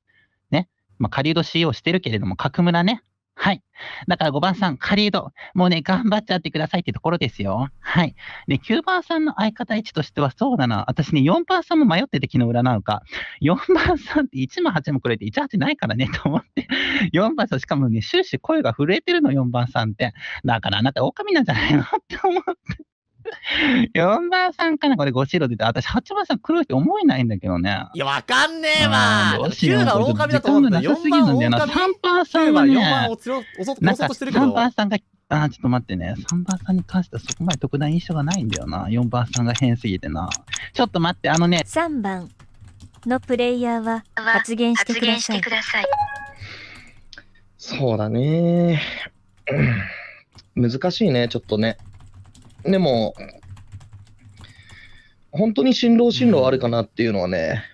ね。まあ、仮戸使用してるけれども、角村ね。はい。だから5番さん、リード、もうね、頑張っちゃってくださいってところですよ。はい。で、9番さんの相方位置としては、そうだな。私ね、4番さんも迷ってて昨日占うか。4番さんって1も8もくれて、18ないからね、と思って。4番さん、しかもね、終始声が震えてるの、4番さんって。だからあなた、狼なんじゃないのって思って。4 番さんかなこれ5白出て、私8番さん黒いって思えないんだけどね。いや、わかんねえわ。9番狼だと思うんだよ。4番狼。3番さんはね、なんか3番さんが、あ、ちょっと待ってね。3番さんに関してはそこまで特段印象がないんだよな。4番さんが変すぎてな。ちょっと待って、あのね。3番のプレイヤーは発言してください。そうだね。難しいね、ちょっとね。でも、本当に新郎新郎あるかなっていうのはね、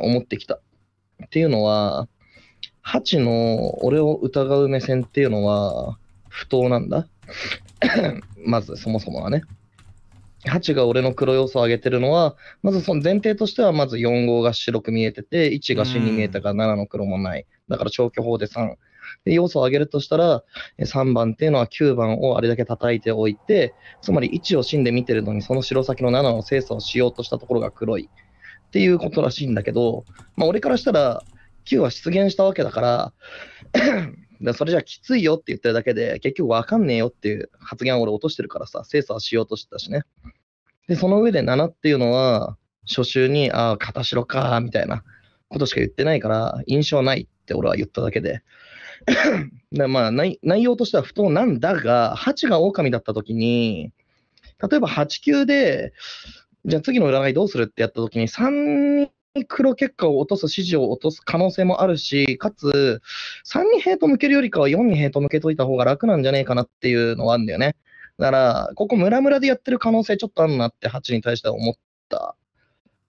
思ってきた。っていうのは、ハチの俺を疑う目線っていうのは不当なんだ。まずそもそもはね。ハチが俺の黒要素を上げてるのは、まずその前提としては、まず4号が白く見えてて、1が死に見えたが7の黒もない。だから消去法で3。で要素を上げるとしたら、3番っていうのは9番をあれだけ叩いておいて、つまり1をんで見てるのに、その白先の7の精査をしようとしたところが黒いっていうことらしいんだけど、まあ、俺からしたら、9は出現したわけだから それじゃきついよって言ってるだけで、結局わかんねえよっていう発言を俺落としてるからさ、精査しようとしてたしね。で、その上で7っていうのは、初週に、ああ、片白か、みたいなことしか言ってないから、印象ないって俺は言っただけで、まあ内、内容としては不当なんだが、8が狼だったときに、例えば8級で、じゃあ次の占いどうするってやったときに、3に黒結果を落とす、指示を落とす可能性もあるし、かつ、3にヘイト向けるよりかは4にヘイト向けといた方が楽なんじゃねえかなっていうのはあるんだよね。だから、ここムラムラでやってる可能性ちょっとあるなって8に対しては思った。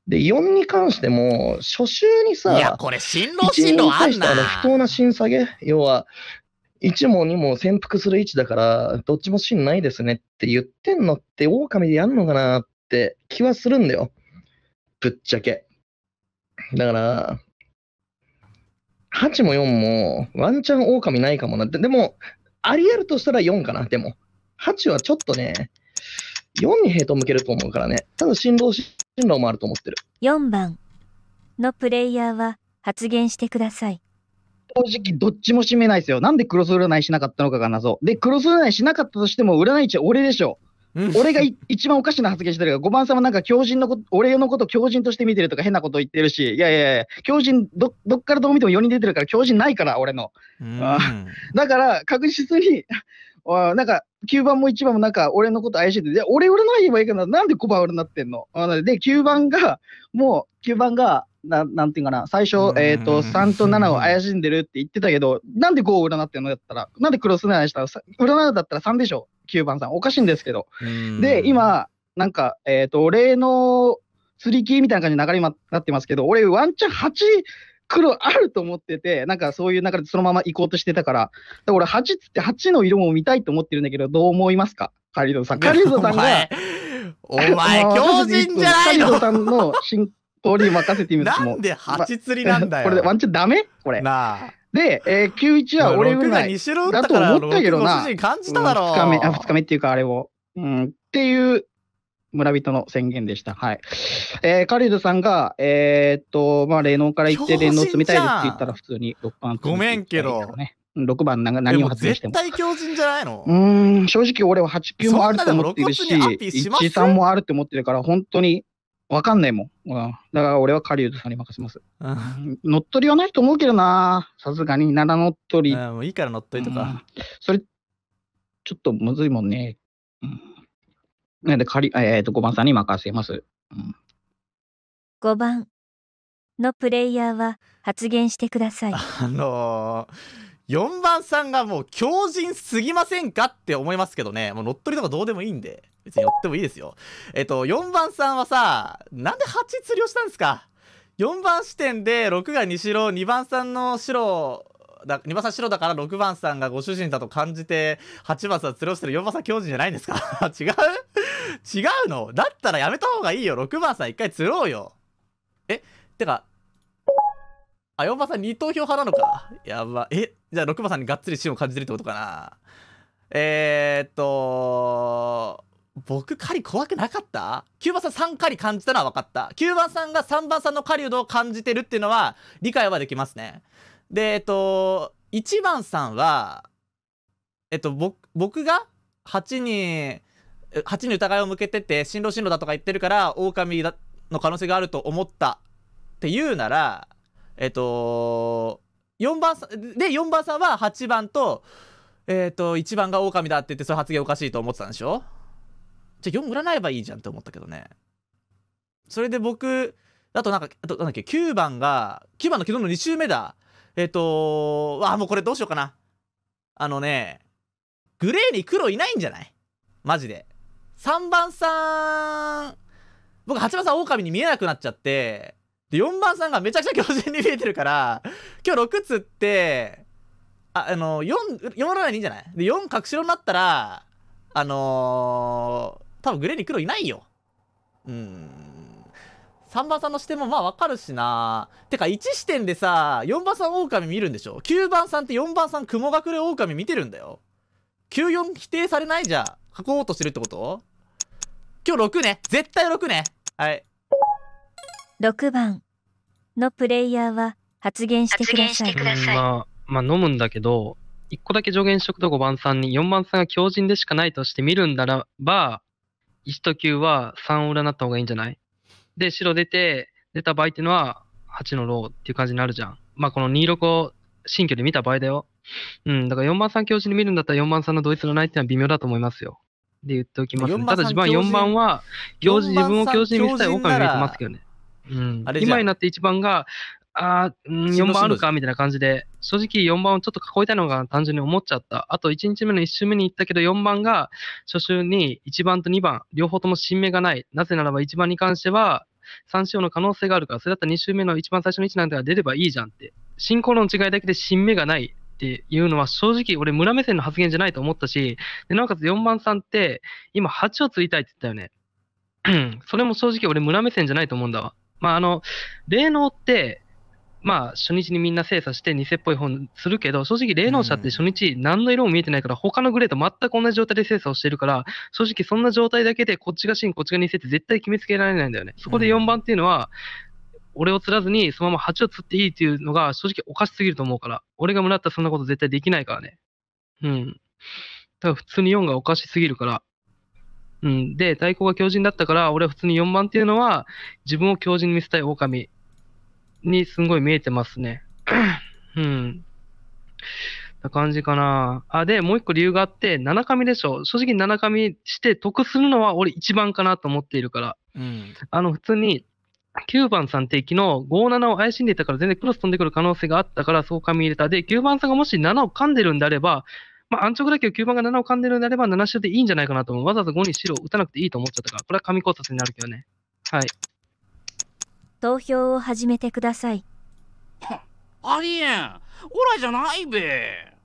で、4に関しても、初週にさ、いや、これ、進路、進路あんな。の不当な審査げ、要は、1も2も潜伏する位置だから、どっちも芯ないですねって言ってんのって、狼でやんのかなって気はするんだよ。ぶっちゃけ。だから、8も4もワンチャン狼ないかもなって。でも、ありえるとしたら4かな、でも。8はちょっとね、4に平等向けると思うからね。ただ、新郎新進路もあると思ってる。4番のプレイヤーは発言してください。正直どっちも占めないですよ。なんでクロス占いしなかったのかが謎。で、クロス占いしなかったとしても、占い師は俺でしょ。俺が一番おかしな発言してるから、5番さんはなんか狂人のこと、俺のこと狂人として見てるとか変なこと言ってるし、いやいやいや、狂人ど、どっからどう見ても4人出てるから、狂人ないから、俺の。うん、だから、確実にあなんか、9番も1番もなんか、俺のこと怪しいて、で俺占い言えばいいかな、なんで5番占ってんのあで、9番が、もう、9番が、ななんていうかな、最初、えっ、ー、と、3と7を怪しんでるって言ってたけど、なんで5を占ってんのだったら、なんでクロス占いしたら、占いだったら3でしょ、9番さん。おかしいんですけど。で、今、なんか、えっ、ー、と、俺の、釣り木みたいな感じに流れになってますけど、俺、ワンチャン8、黒あると思ってて、なんかそういう中でそのまま行こうとしてたから、だから8つって8の色も見たいと思ってるんだけど、どう思いますかカリドさん。カリドさんが。お前、お前強靭じゃないのカリドさんの進行に任せてみるす。なんで8釣りなんだよ。これでワンチャンダメこれ。なあ。で、えー、91は俺ぐらいだと思ったけどな。2日目、あ、2日目っていうかあれを。うん、っていう村人の宣言でした。はい。えー、カリドさんが、えー、っと、まあ、霊能から言って、霊能積みたいですって言ったら、普通に6番、ごめんけど。6番なん何を発言しても。も絶対強靭じゃないのうん、正直俺は8級もあると思ってるし、し13もあるって思ってるから、本当にわかんないもん。うん、だから俺は狩人さんに任せます。うん、乗っ取りはないと思うけどな、さすがに7乗っ取り。もういいから乗っ取りとか、うん。それ、ちょっとむずいもんね。うんなんで、仮、えっ、ー、と、5番さんに任せます。うん、5番のプレイヤーは発言してください。あのー、4番さんがもう強靭すぎませんかって思いますけどね。もう乗っ取りとかどうでもいいんで。別に寄ってもいいですよ。えっと、4番さんはさ、なんで8釣りをしたんですか ?4 番視点で6が2白、2番さんの白だ2さん白だから6番さんがご主人だと感じて、8番さん連れしてる4さん教授じゃないんですか 違う違うのだったらやめた方がいいよ。6番さん一回釣ろうよ。えてか、あ、4番さん2投票派なのか。やば。えじゃあ6番さんにがっつり芯を感じてるってことかな。えー、っと、僕、狩り怖くなかった ?9 番さん3狩り感じたのは分かった。9番さんが3番さんの狩人を感じてるっていうのは理解はできますね。で、えっと、1番さんは、えっと、僕が8に、8に疑いを向けてて、進路進路だとか言ってるから、狼だの可能性があると思ったって言うなら、えっと、4番さん、で、4番さんは8番と、えっ、と、1番が狼だって言って、その発言おかしいと思ってたんでしょじゃあ4占えばいいじゃんって思ったけどね。それで僕、あとなんか、あとなんだっけ、9番が、9番の昨日の2周目だ。えっ、ー、とわあ、もうこれどうしようかな。あのね、グレーに黒いないんじゃないマジで。3番さん、僕8番さん狼に見えなくなっちゃって、で、4番さんがめちゃくちゃ巨人に見えてるから、今日6つって、あ、あの、4、4らないでいいんじゃないで、4隠しろになったら、あのー、多分グレーに黒いないよ。うん。3番さんの視点もまあわかるしなてか1視点でさ、4番さん狼見るんでしょ ?9 番さんって4番さん雲隠れ狼見てるんだよ。94否定されないじゃん。書こうとしてるってこと今日6ね。絶対6ね。はい。6番のプレイヤーは発言してください。まあ、まあ飲むんだけど、1個だけ助言しとくと5番さんに4番さんが強靭でしかないとして見るんならば、1と9は3を占った方がいいんじゃないで、白出て、出た場合っていうのは、8のローっていう感じになるじゃん。まあ、この26を新居で見た場合だよ。うん、だから4番3教授に見るんだったら4番3の同一のないっていうのは微妙だと思いますよ。で言っておきます、ね、ただ自分は4番は、行事、自分を教授に見せたい狼が見えてますけどね。うん、今になって1番が、あ四4番あるかみたいな感じで、正直4番をちょっと囲いたいのが単純に思っちゃった。あと1日目の1周目に行ったけど、4番が初週に1番と2番、両方とも新芽がない。なぜならば1番に関しては、3勝の可能性があるから、それだったら2周目の一番最初の位置なんて出ればいいじゃんって。進行の違いだけで新芽がないっていうのは正直俺村目線の発言じゃないと思ったし、でなおかつ4番さんって今8を釣りたいって言ったよね。それも正直俺村目線じゃないと思うんだわ。まああの、霊能ってまあ、初日にみんな精査して偽っぽい本するけど、正直霊能者って初日何の色も見えてないから、他のグレーと全く同じ状態で精査をしてるから、正直そんな状態だけでこっちが真、こっちが偽って絶対決めつけられないんだよね。そこで4番っていうのは、俺を釣らずにそのまま8を釣っていいっていうのが正直おかしすぎると思うから、俺がもらったらそんなこと絶対できないからね。うん。だから普通に4がおかしすぎるから、うん、で、対抗が強靭だったから、俺は普通に4番っていうのは、自分を強靭に見せたい狼。にすごい見えてますね。うん。な感じかな。あ、で、もう一個理由があって、七上でしょ。正直七上して得するのは俺一番かなと思っているから。うん、あの、普通に、9番さんって昨日57を怪しんでいたから全然クロス飛んでくる可能性があったからそう紙入れた。で、9番さんがもし7を噛んでるんであれば、まあ、安直だけど9番が7を噛んでるんであれば7勝でいいんじゃないかなと思う。わざわざ5に白を打たなくていいと思っちゃったから、これは神考察になるけどね。はい。投票を始めてください。ありえんオラじゃないべ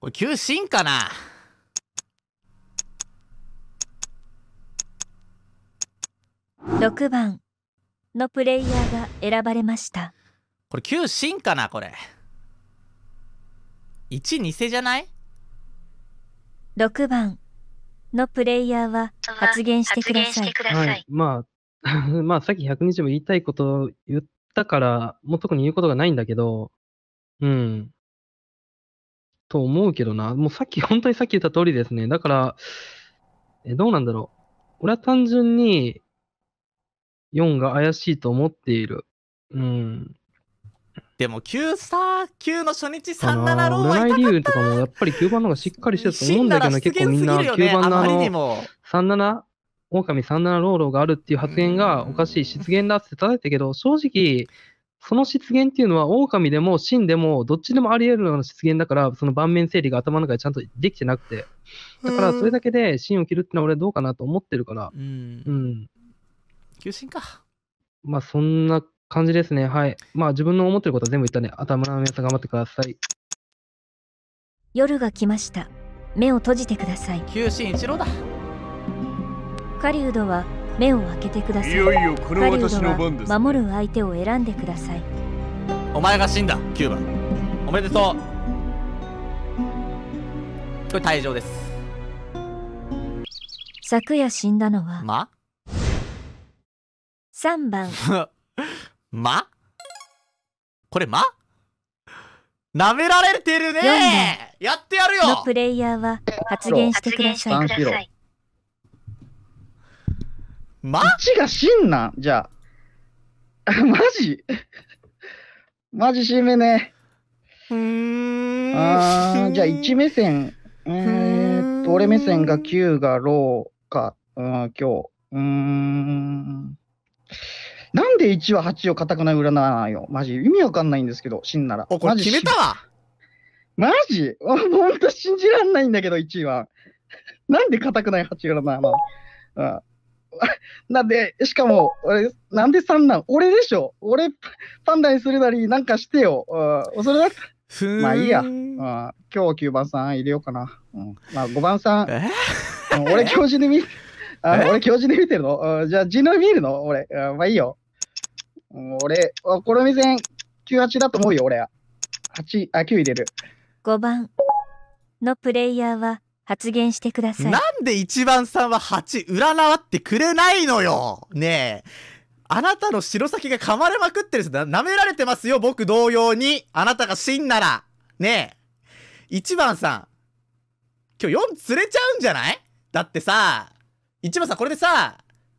これ急進かな6番のプレイヤーが選ばれましたこれ急進かなこれ1偽じゃない6番のプレイヤーは発言してください。はい、まあ、まあさっき120も言いたいこと言ったから、もう特に言うことがないんだけど、うん。と思うけどな。もうさっき、本当にさっき言った通りですね。だから、えどうなんだろう。俺は単純に4が怪しいと思っている。うん。でも9さ、9の初日3-7ローは痛かった。ーとかもやっぱり9番の方がしっかりしてると思うんだけどね、結構みんな9番のあの、3-7、狼3-7ローローがあるっていう発言がおかしい、失言だって叩いたけど、正直、その失言っていうのは、狼でも、真でも、どっちでもあり得るような失言だから、その盤面整理が頭の中でちゃんとできてなくて。だから、それだけで真を切るってのは俺どうかなと思ってるから。うん。うん。急進か。まあ、そんな感じですね。はい。まあ自分の思ってることは全部言ったね、頭の皆さん頑張ってください。夜が来ました。目を閉じてください。急進一郎だ。狩人は目を開けてください。いよいよこの私の番です、ね、守る相手を選んでください。お前が死んだ、キューバ。おめでとう。これ退場です。昨夜死んだのは、ま、?3 番。まこれまなめられてるねやってやるよのプレイヤーは発言してください。ま ?1 が真なんじゃあ。マジマジしめね。うん。じゃあ1 目線。えー、っと、俺目線が9がローか、うん、今日。うん。なんで1は8をかたくな占わないよ。マジ、意味わかんないんですけど、死んなら。お、これ決めたわマジほんと信じらんないんだけど、1位は。なんでかたくない8占わない、なんで、しかも、俺、なんで3なん俺でしょ俺、パンダにするなりなんかしてよ。うん、それだまあいいや。うん、今日9番さん入れようかな。うん、まあ5番さん。俺、教授で見、俺、教授で見てるの、うん、じゃあ、ジノ見るの俺、うん、まあいいよ。俺、これ未然、98だと思うよ、俺は。8、あ、9入れる。5番のプレイヤーは発言してください。なんで1番さんは8、占わってくれないのよねえ。あなたの白先が噛まれまくってるな、舐められてますよ、僕同様に。あなたが死んなら。ねえ。1番さん。今日4釣れちゃうんじゃないだってさ、1番さんこれでさ、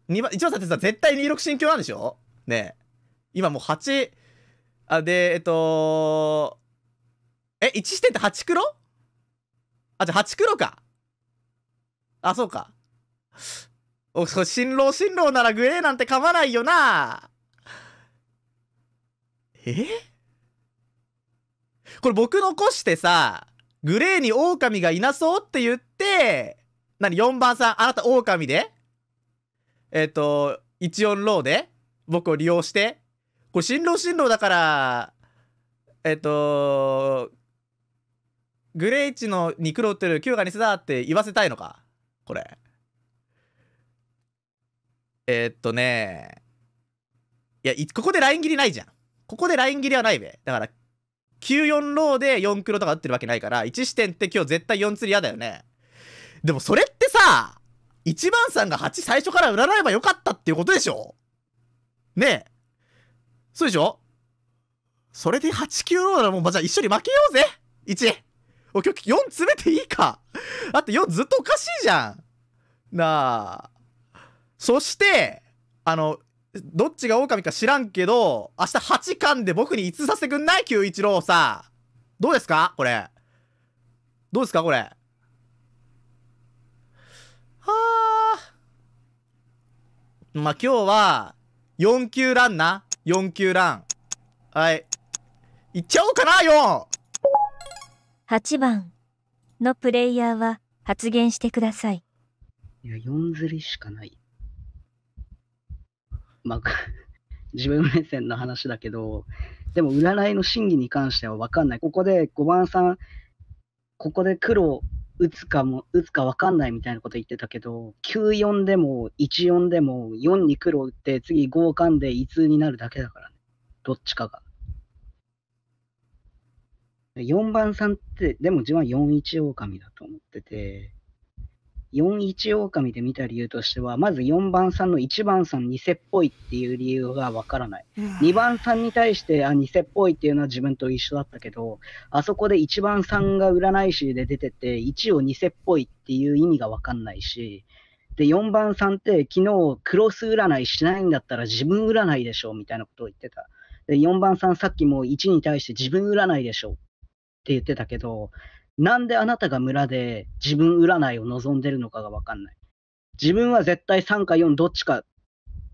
2番、1番さんってさ、絶対26進級なんでしょねえ。今もう8あでえっとえ1視点って8黒あじゃあ8黒かあそうかおそう新郎新郎ならグレーなんて噛まないよなえこれ僕残してさグレーに狼がいなそうって言って何4番さんあなた狼でえっ、ー、と14ローで僕を利用してこれ新郎新郎だからえっとグレイチの肉ロってるキューガニスだって言わせたいのかこれえっとねいやここでライン切りないじゃんここでライン切りはないべだから94ローで4黒とか打ってるわけないから1視点って今日絶対4釣り嫌だよねでもそれってさ1番さんが8最初から占えばよかったっていうことでしょねえそうでしょそれで8、9ローならもう、ま、じゃあ一緒に負けようぜ !1! お、今日4詰めていいかだって4ずっとおかしいじゃんなあ。そして、あの、どっちが狼か知らんけど、明日8巻で僕に5つさせてくんない ?9 一郎さ。どうですかこれ。どうですかこれ。はあ。まあ、今日は、4級ランナー。4球ラン。はい。いっちゃおうかな、4! 8番のプレイヤーは発言してください。いや、4釣りしかない。まあ、自分目線の話だけど、でも占いの真偽に関しては分かんない。ここで5番さん、ここで苦労打つかも、打つか分かんないみたいなこと言ってたけど、9-4でも1-4でも4に黒打って、次5勘で胃痛になるだけだからね。どっちかが。4番さんって、でも自分は4-1狼だと思ってて、41狼で見た理由としては、まず4番さんの1番さん偽っぽいっていう理由がわからない。2番さんに対して、あ、偽っぽいっていうのは自分と一緒だったけど、あそこで1番さんが占い師で出てて、1を偽っぽいっていう意味がわかんないし、で、4番さんって昨日クロス占いしないんだったら自分占いでしょみたいなことを言ってた。で、4番さんさっきも1に対して自分占いでしょって言ってたけど、なんであなたが村で自分占いを望んでるのかがわかんない。自分は絶対3か4どっちか、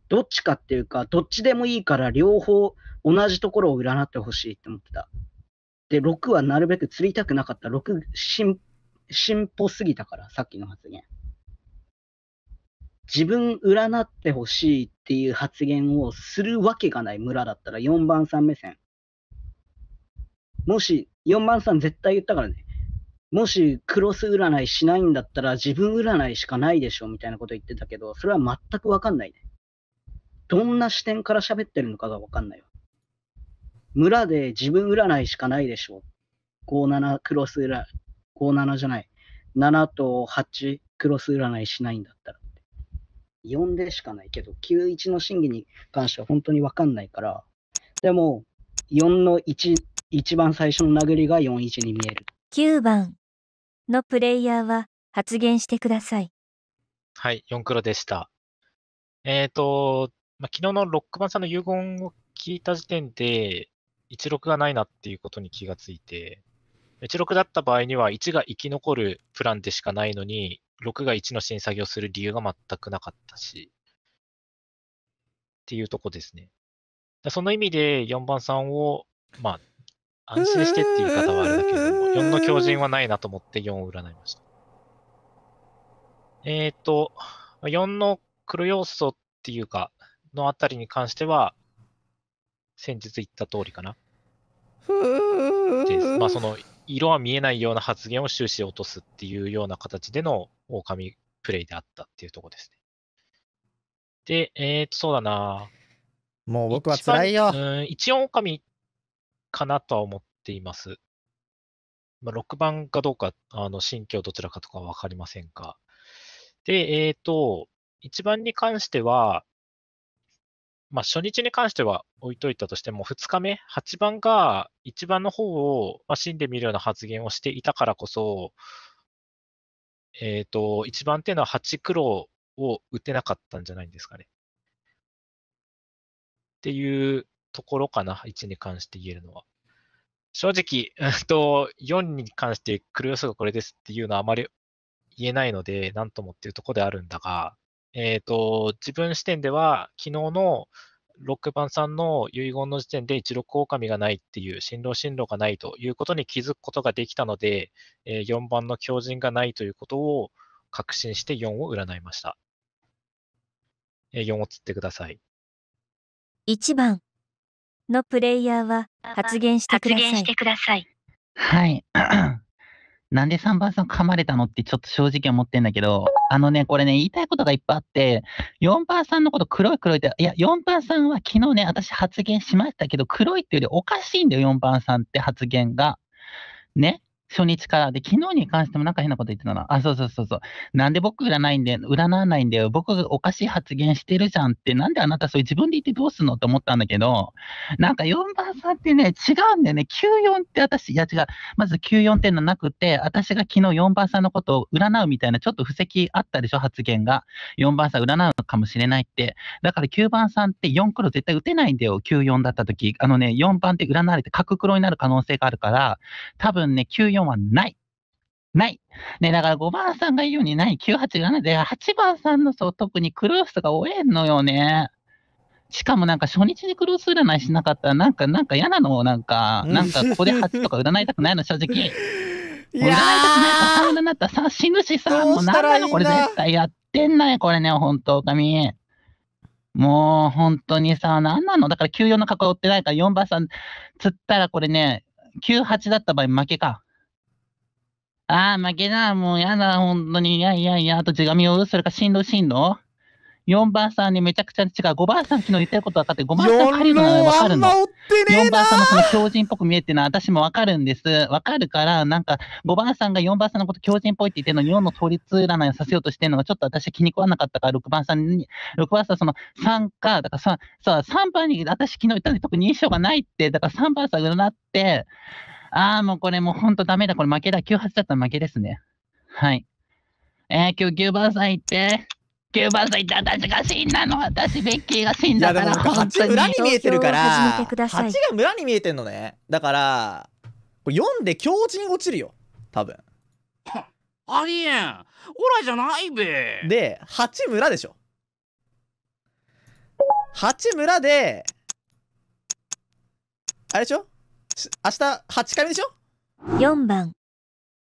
どっちかっていうか、どっちでもいいから両方同じところを占ってほしいって思ってた。で、6はなるべく釣りたくなかった。6、進歩すぎたから、さっきの発言。自分占ってほしいっていう発言をするわけがない村だったら4番さん目線。もし、4番さん絶対言ったからね。もしクロス占いしないんだったら自分占いしかないでしょみたいなこと言ってたけど、それは全くわかんないね。どんな視点から喋ってるのかがわかんないわ。村で自分占いしかないでしょ。57クロス占い、57じゃない。7と8クロス占いしないんだったら。4でしかないけど、91の審議に関しては本当にわかんないから、でも、4の1、一番最初の殴りが41に見える。9番。のプレイヤーは発言してください。はい、4黒でした。えっ、ー、と、まあ、昨日のロックマンさんの遺言を聞いた時点で、16がないなっていうことに気がついて、16だった場合には1が生き残るプランでしかないのに、6が1の新作業する理由が全くなかったし、っていうとこですね。その意味で4番さんを、まあ、安心してっていう方はあれだけれども、4の狂人はないなと思って4を占いました。えっ、ー、と、4の黒要素っていうか、のあたりに関しては、先日言った通りかな。です。まあ、その、色は見えないような発言を終始落とすっていうような形での狼プレイであったっていうとこですね。で、えっ、ー、と、そうだなもう僕は辛いよ。うん、一応狼かなとは思っています。まあ、6番かどうか、あの、心境どちらかとかわかりませんか。で、えっ、ー、と、1番に関しては、まあ、初日に関しては置いといたとしても、2日目、8番が1番の方を、まあ、死んでみるような発言をしていたからこそ、えっ、ー、と、1番っていうのは8黒を打てなかったんじゃないんですかね。っていうところかな、1に関して言えるのは。正直、と、4に関して来るヨスがこれですっていうのはあまり言えないので、なんともっていうところであるんだが、えっ、ー、と、自分視点では、昨日の6番さんの遺言の時点で一六狼がないっていう、進路進路がないということに気づくことができたので、え4番の強靭がないということを確信して4を占いました。え4を釣ってください。1番、のプレイヤーは発言してください。発言してください。はい。なんで3番さん噛まれたのってちょっと正直思ってんだけど、あのね、これね、言いたいことがいっぱいあって、4番さんのこと黒い黒いって、いや、4番さんは昨日ね、私発言しましたけど、黒いっていうよりおかしいんだよ、4番さんって発言が。ね。初日から。で、昨日に関してもなんか変なこと言ってたな。あ、そうそうそうそう。なんで僕占いんで、占わないんだよ。僕がおかしい発言してるじゃんって、なんであなたそれ自分で言ってどうすんのって思ったんだけど、なんか4番さんってね、違うんだよね。94って私、いや違う。まず94っていうのなくて、私が昨日4番さんのことを占うみたいな、ちょっと布石あったでしょ、発言が。4番さん占うのかもしれないって。だから9番さんって4黒絶対打てないんだよ、94だった時。あのね、4番って占われて角黒になる可能性があるから、多分ね、94 4はない。ない。ね、だから5番さんが言うようにない、98がない。で、8番さんのそう、特にクルースが多えんのよね。しかもなんか初日にクルース占いしなかったら、なんか、なんか嫌なの、なんか、なんかここで8とか占いたくないの、正直。いやー占いたくないか3になったら3死ぬしさ、もう何なのこれ絶対やってんない、これね、本当と、おかみ。もう本当にさ、何なのだから94の追ってないから4番さん釣ったらこれね、98だった場合負けか。ああ、負けな、もうやだ、本当に。いやいやいや、あと手紙をどうするか、進路進路 ?4 番さんにめちゃくちゃ違う。5番さん昨日言ってること分かって、5番さん彼リブの分かるの。4番さんのその狂人っぽく見えてるのは私も分かるんです。分かるから、なんか5番さんが4番さんのこと狂人っぽいって言ってるのに、4の統立占いをさせようとしてるのがちょっと私気に食わなかったから、6番さんに、6番さんその3か、だからさ、さ3番に私昨日言ったのに特に印象がないって、だから3番さん占って、ああ、もうこれもうほんとダメだ。これ負けだ。98だったら負けですね。はい。えー、今日9番さん行って。9番さん行って私が死んだの。私、ベッキーが死んだから。8村に見えてるから。8が村に見えてんのね。だから、これ4で強靭落ちるよ。多分。ありえん。オラじゃないべ。で、8村でしょ。8村で、あれでしょ明日8回目でしょ ?4 番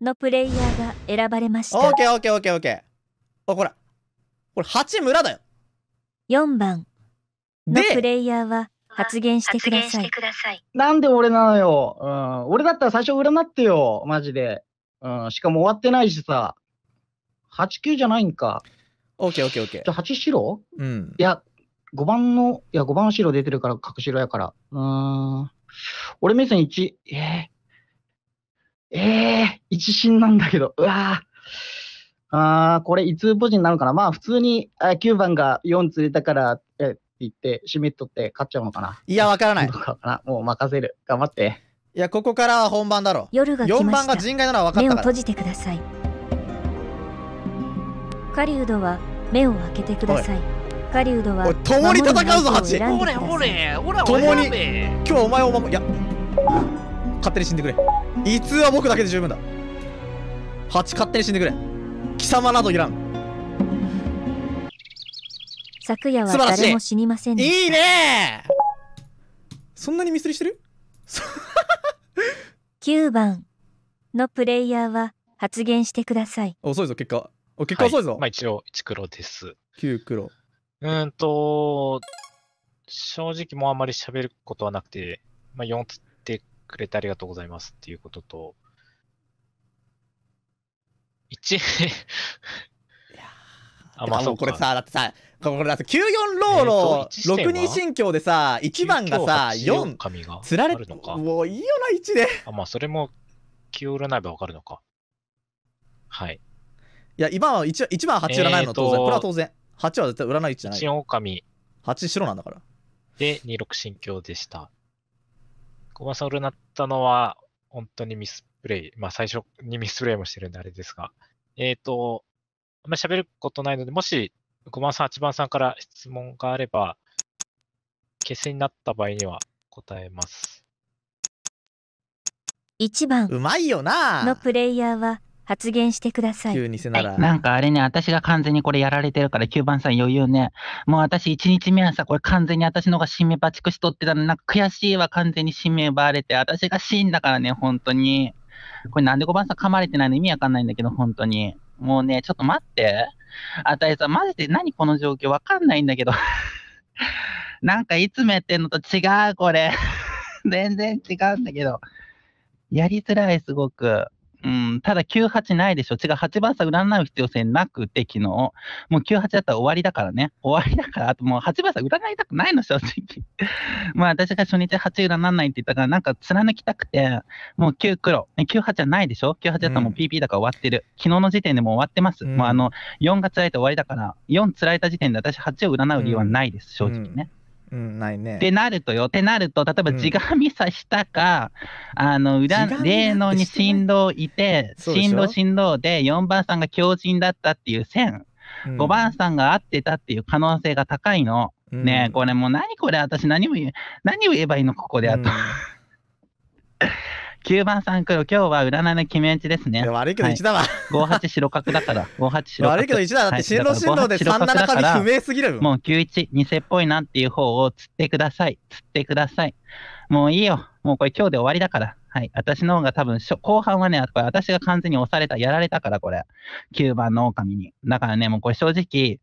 のプレイヤーが選ばれました。オッケーオッケーオッケーオッケー。あ、ほら。これ8村だよ。4番のプレイヤーは発言してください。なんで俺なのよ。うん。俺だったら最初占ってよ。マジで。うん。しかも終わってないしさ。89じゃないんか。オッケーオッケーオッケー。じゃあ8白うん。いや、5番の、いや5番白出てるから隠し白やから。うん。俺目線1、ええー、ええー、一心なんだけど、うわぁ。あこれ、いつポジになるかなまあ、普通にあ9番が4釣れたから、えって言って、締めとって勝っちゃうのかないや、わからない。もう任せる。頑張って。いや、ここからは本番だろ。夜が来4番が人外なのは分かった目を閉じてください。狩人は目を開けてくださいウドは共に戦うぞ八。ほれほれほれ共に今日お前を守いや勝手に死んでくれいつは僕だけで十分だ八勝手に死んでくれ貴様などいらん昨夜は誰も死にませんいいねそんなにミスりしてる9 番のプレイヤーは発言してください遅いぞ結果結果遅いぞ、はい、まあ一応1黒です9黒うんと、正直もうあまり喋ることはなくて、まあ、つってくれてありがとうございますっていうことと、一 あ、まあ、そうこれさ、だってさ、これだって94ローロ、ー、6人心境でさ、1番がさ、4、がつられるのか。もういいよな、1で。あ、まあ、それも気を占えばわかるのか。はい。いや、今は 1, 1番8占えるの当然、えー、これは当然。8は絶対占い位じゃない。一狼。8白なんだから。で、2六神経でした。小番さん占ったのは、本当にミスプレイ。まあ、最初にミスプレイもしてるんであれですが。えっ、ー、と、あんまり喋ることないので、もし5番さん、8番さんから質問があれば、消せになった場合には答えます。1番のプレイヤーは発言してください。急にせなら。はい、なんかあれね、私が完全にこれやられてるから、9番さん余裕ね。もう私1日目はさ、これ完全に私のが締めばちくしとってたの、なんか悔しいわ、完全に締めばれて。私が死んだからね、本当に。これなんで5番さん噛まれてないの意味わかんないんだけど、本当に。もうね、ちょっと待って。あたいさ、マジで何この状況わかんないんだけど。なんかいつもやってんのと違う、これ。全然違うんだけど。やりづらい、すごく。うん、ただ98ないでしょ。違う、8番差占う必要性なくて、昨日。もう98だったら終わりだからね。終わりだから、あともう8番差占いたくないの、正直。まあ、私が初日8占わないって言ったから、なんか貫きたくて、もう9黒。98はないでしょ ?98 だったらもう PP だから終わってる。うん、昨日の時点でもう終わってます。うん、もうあの、4がつられて終わりだから、4つられた時点で私8を占う理由はないです、正直ね。うんうん、ないね。ってなるとよ、ってなると、例えば地神さしたか、うん、あの、裏、霊能に振動いて、振動振動で4番さんが強人だったっていう線、うん、5番さんが合ってたっていう可能性が高いの。うん、ねえ、これもう何これ、私何も言何を言えばいいの、ここであと。9番さん黒、今日は占いの決め打ちですね。悪いけど1だわ。はい、58白角だから。58白角。悪いけど1だ。だって進路進路で37神不明すぎるもう91、偽っぽいなっていう方を釣ってください。釣ってください。もういいよ。もうこれ今日で終わりだから。はい。私の方が多分、後半はね、これ私が完全に押された、やられたから、これ。9番の狼に。だからね、もうこれ正直、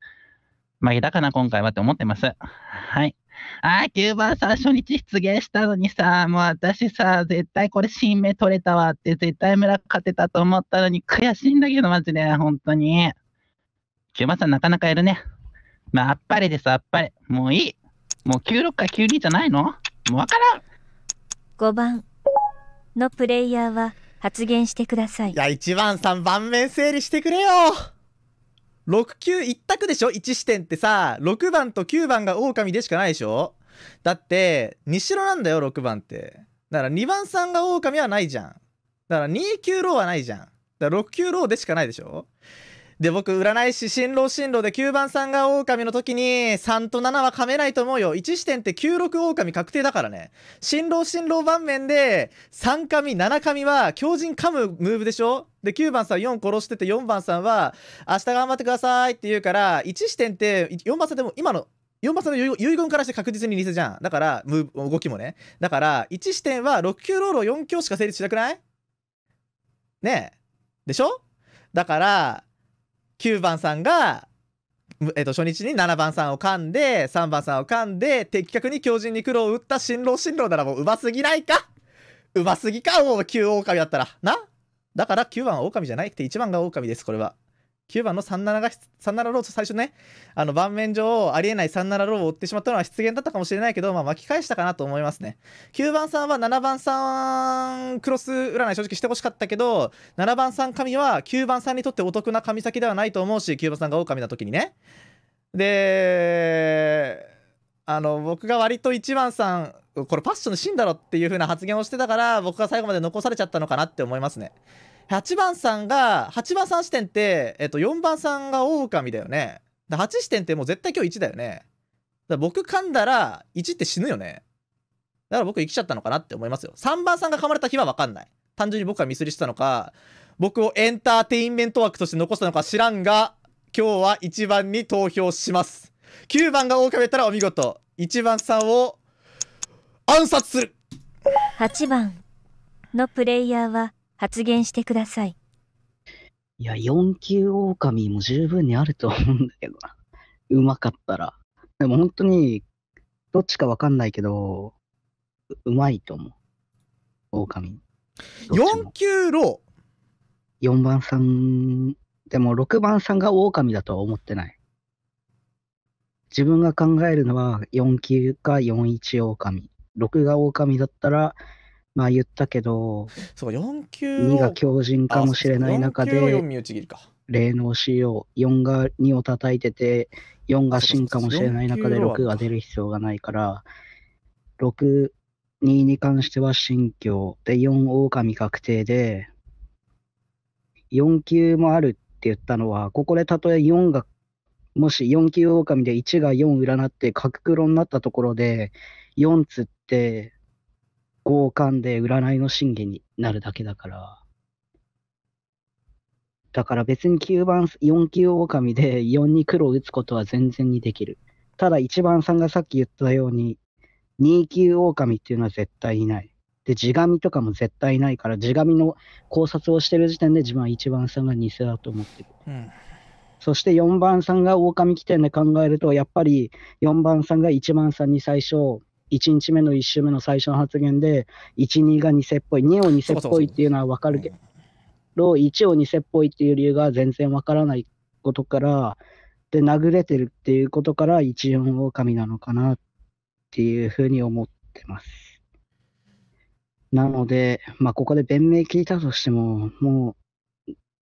負けだかな、今回はって思ってます。はい。ああ、9番さ、ん、初日出現したのにさ、もう私さ、絶対これ新名取れたわって、絶対村勝てたと思ったのに悔しいんだけど、マジで、本当に。9番さん、なかなかやるね。まあ、あっぱれです、あっぱれ。もういい。もう96か92じゃないのもうわからん。5番のプレイヤーは発言してください。いや、1番、3番目整理してくれよ。6級一択でしょ ?1 視点ってさ、6番と9番が狼でしかないでしょだって、西白なんだよ、6番って。だから2番さんが狼はないじゃん。だから2級ローはないじゃん。だから6級ローでしかないでしょで、僕、占い師、新郎新郎で9番さんが狼の時に、3と7は噛めないと思うよ。1視点って96狼確定だからね。新郎新郎盤面で、3神、7神は、強人噛むムーブでしょで、9番さん4殺してて、4番さんは、明日頑張ってくださいって言うから、1視点って、4番さんでも今の4番さんの遺言からして確実に偽じゃん。だから、ム動きもね。だから、1視点は6級ロールを4強しか成立しなくないねえ。でしょだから、9番さんが、えっと、初日に7番さんを噛んで3番さんを噛んで的確に強靭に黒を打った新郎新郎ならもううますぎないかうますぎかもう9狼だったらなだから9番は狼じゃないって1番が狼ですこれは9番の37が37ローと最初ねあの盤面上ありえない37ローを追ってしまったのは失言だったかもしれないけど、まあ、巻き返したかなと思いますね9番さんは7番さんクロス占い正直してほしかったけど7番さん神は9番さんにとってお得な神先ではないと思うし9番さんが狼な時にねであの僕が割と1番さんこれパッションのシーンだろっていう風な発言をしてたから僕が最後まで残されちゃったのかなって思いますね8番さんが、8番さん視点って、えっと、4番さんが狼だよね。8視点ってもう絶対今日1だよね。だから僕噛んだら1って死ぬよね。だから僕生きちゃったのかなって思いますよ。3番さんが噛まれた日はわかんない。単純に僕がミスりしたのか、僕をエンターテインメント枠として残したのか知らんが、今日は1番に投票します。9番が狼だったらお見事。1番さんを暗殺する !8 番のプレイヤーは発言してください。いや、4級狼も十分にあると思うんだけどな。うまかったら。でも本当に、どっちかわかんないけど、ううまいと思う。狼。4級ロー ?4 番さん、でも6番さんが狼だとは思ってない。自分が考えるのは4級か41狼。6が狼だったらまあ言ったけど、そう4級2が強靭かもしれない中で、4身打ち切りか。霊能 CO、4が2を叩いてて、4が真かもしれない中で6が出る必要がないから、6、2に関しては新教で、4狼確定で、4級もあるって言ったのは、ここでたとえ4が、もし4級狼で1が4占って、角黒になったところで、4つって、合勘で占いの真偽になるだけだから。だから別に9番、4級狼で4に黒を打つことは全然にできる。ただ1番さんがさっき言ったように、2級狼っていうのは絶対いない。で、地紙とかも絶対ないから、地紙の考察をしてる時点で自分は1番さんが偽だと思ってる。うん、そして4番さんが狼起点で考えると、やっぱり4番さんが1番さんに最初、1日目の1週目の最初の発言で、1、2が偽っぽい、2を偽っぽいっていうのは分かるけど、1を偽っぽいっていう理由が全然分からないことから、で、殴れてるっていうことから、14狼なのかなっていうふうに思ってます。なので、まあ、ここで弁明聞いたとしても、も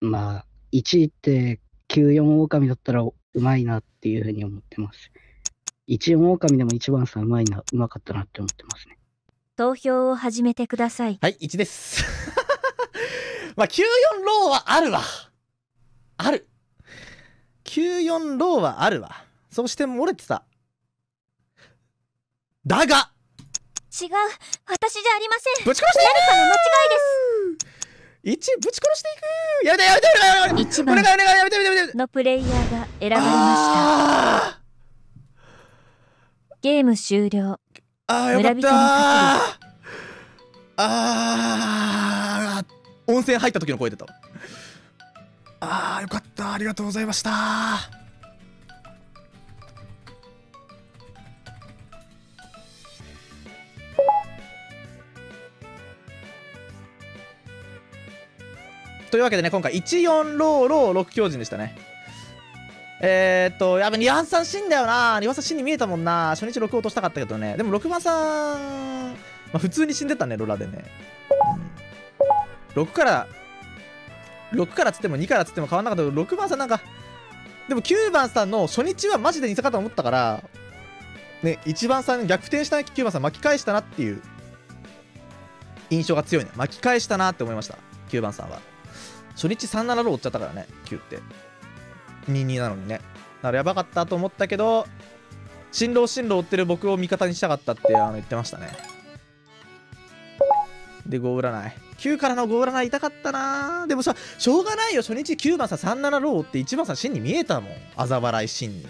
う、まあ、1位って94狼だったらうまいなっていうふうに思ってます。一応狼でも一番さんうまいな、うまかったなって思ってますね。投票を始めてください。はい、1です。まあ、94ローはあるわ。ある。94ローはあるわ。そして漏れてた。だが違う、私じゃありません。ぶち殺して誰かの間違いです。一ぶち殺していくやめてやめてやめてやめてやめてやめてやめてやめてやめてのプレイヤーが選ばれました。ゲーム終了ああ、よかったああ、温泉入った時の声出たああ、よかったありがとうございましたというわけでね今回14ローロー6強陣でしたねえー、っと、やべ、2番さん死んだよな。2番さん死に見えたもんな。初日6落としたかったけどね。でも6番さん、まあ、普通に死んでたね、ロラでね。6から、6からつっても2からつっても変わんなかったけど、6番さんなんか、でも9番さんの初日はマジで似たかと思ったから、ね、1番さん逆転した9番さん巻き返したなっていう印象が強いね。巻き返したなって思いました。9番さんは。初日3 7ー追っちゃったからね、9って。2-2なのにね。だからやばかったと思ったけど、新郎新郎追ってる僕を味方にしたかったってあの言ってましたね。で、5占い。9からの5占い痛かったなでもさ、しょうがないよ。初日9番さん37ローって1番さん真に見えたもん。あざ笑い真に。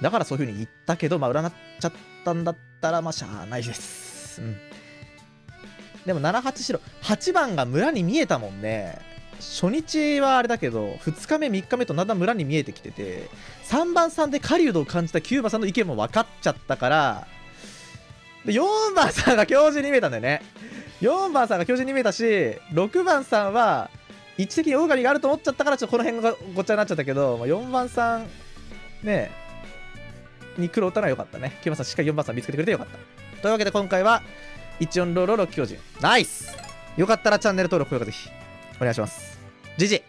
だからそういう風に言ったけど、まあ占っちゃったんだったら、まあしゃあないです。うん。でも78白。8番が村に見えたもんね。初日はあれだけど2日目3日目とだんだん村に見えてきてて3番さんで狩人を感じたキューバさんの意見も分かっちゃったからで4番さんが教授に見えたんだよね4番さんが教授に見えたし6番さんは一的に狼があると思っちゃったからちょっとこの辺がごっちゃになっちゃったけど、まあ、4番さんねに黒打ったのは良かったねキューバさんしっかり4番さん見つけてくれてよかったというわけで今回は14ロロロ教人ナイスよかったらチャンネル登録高評価ぜひお願いしますジジ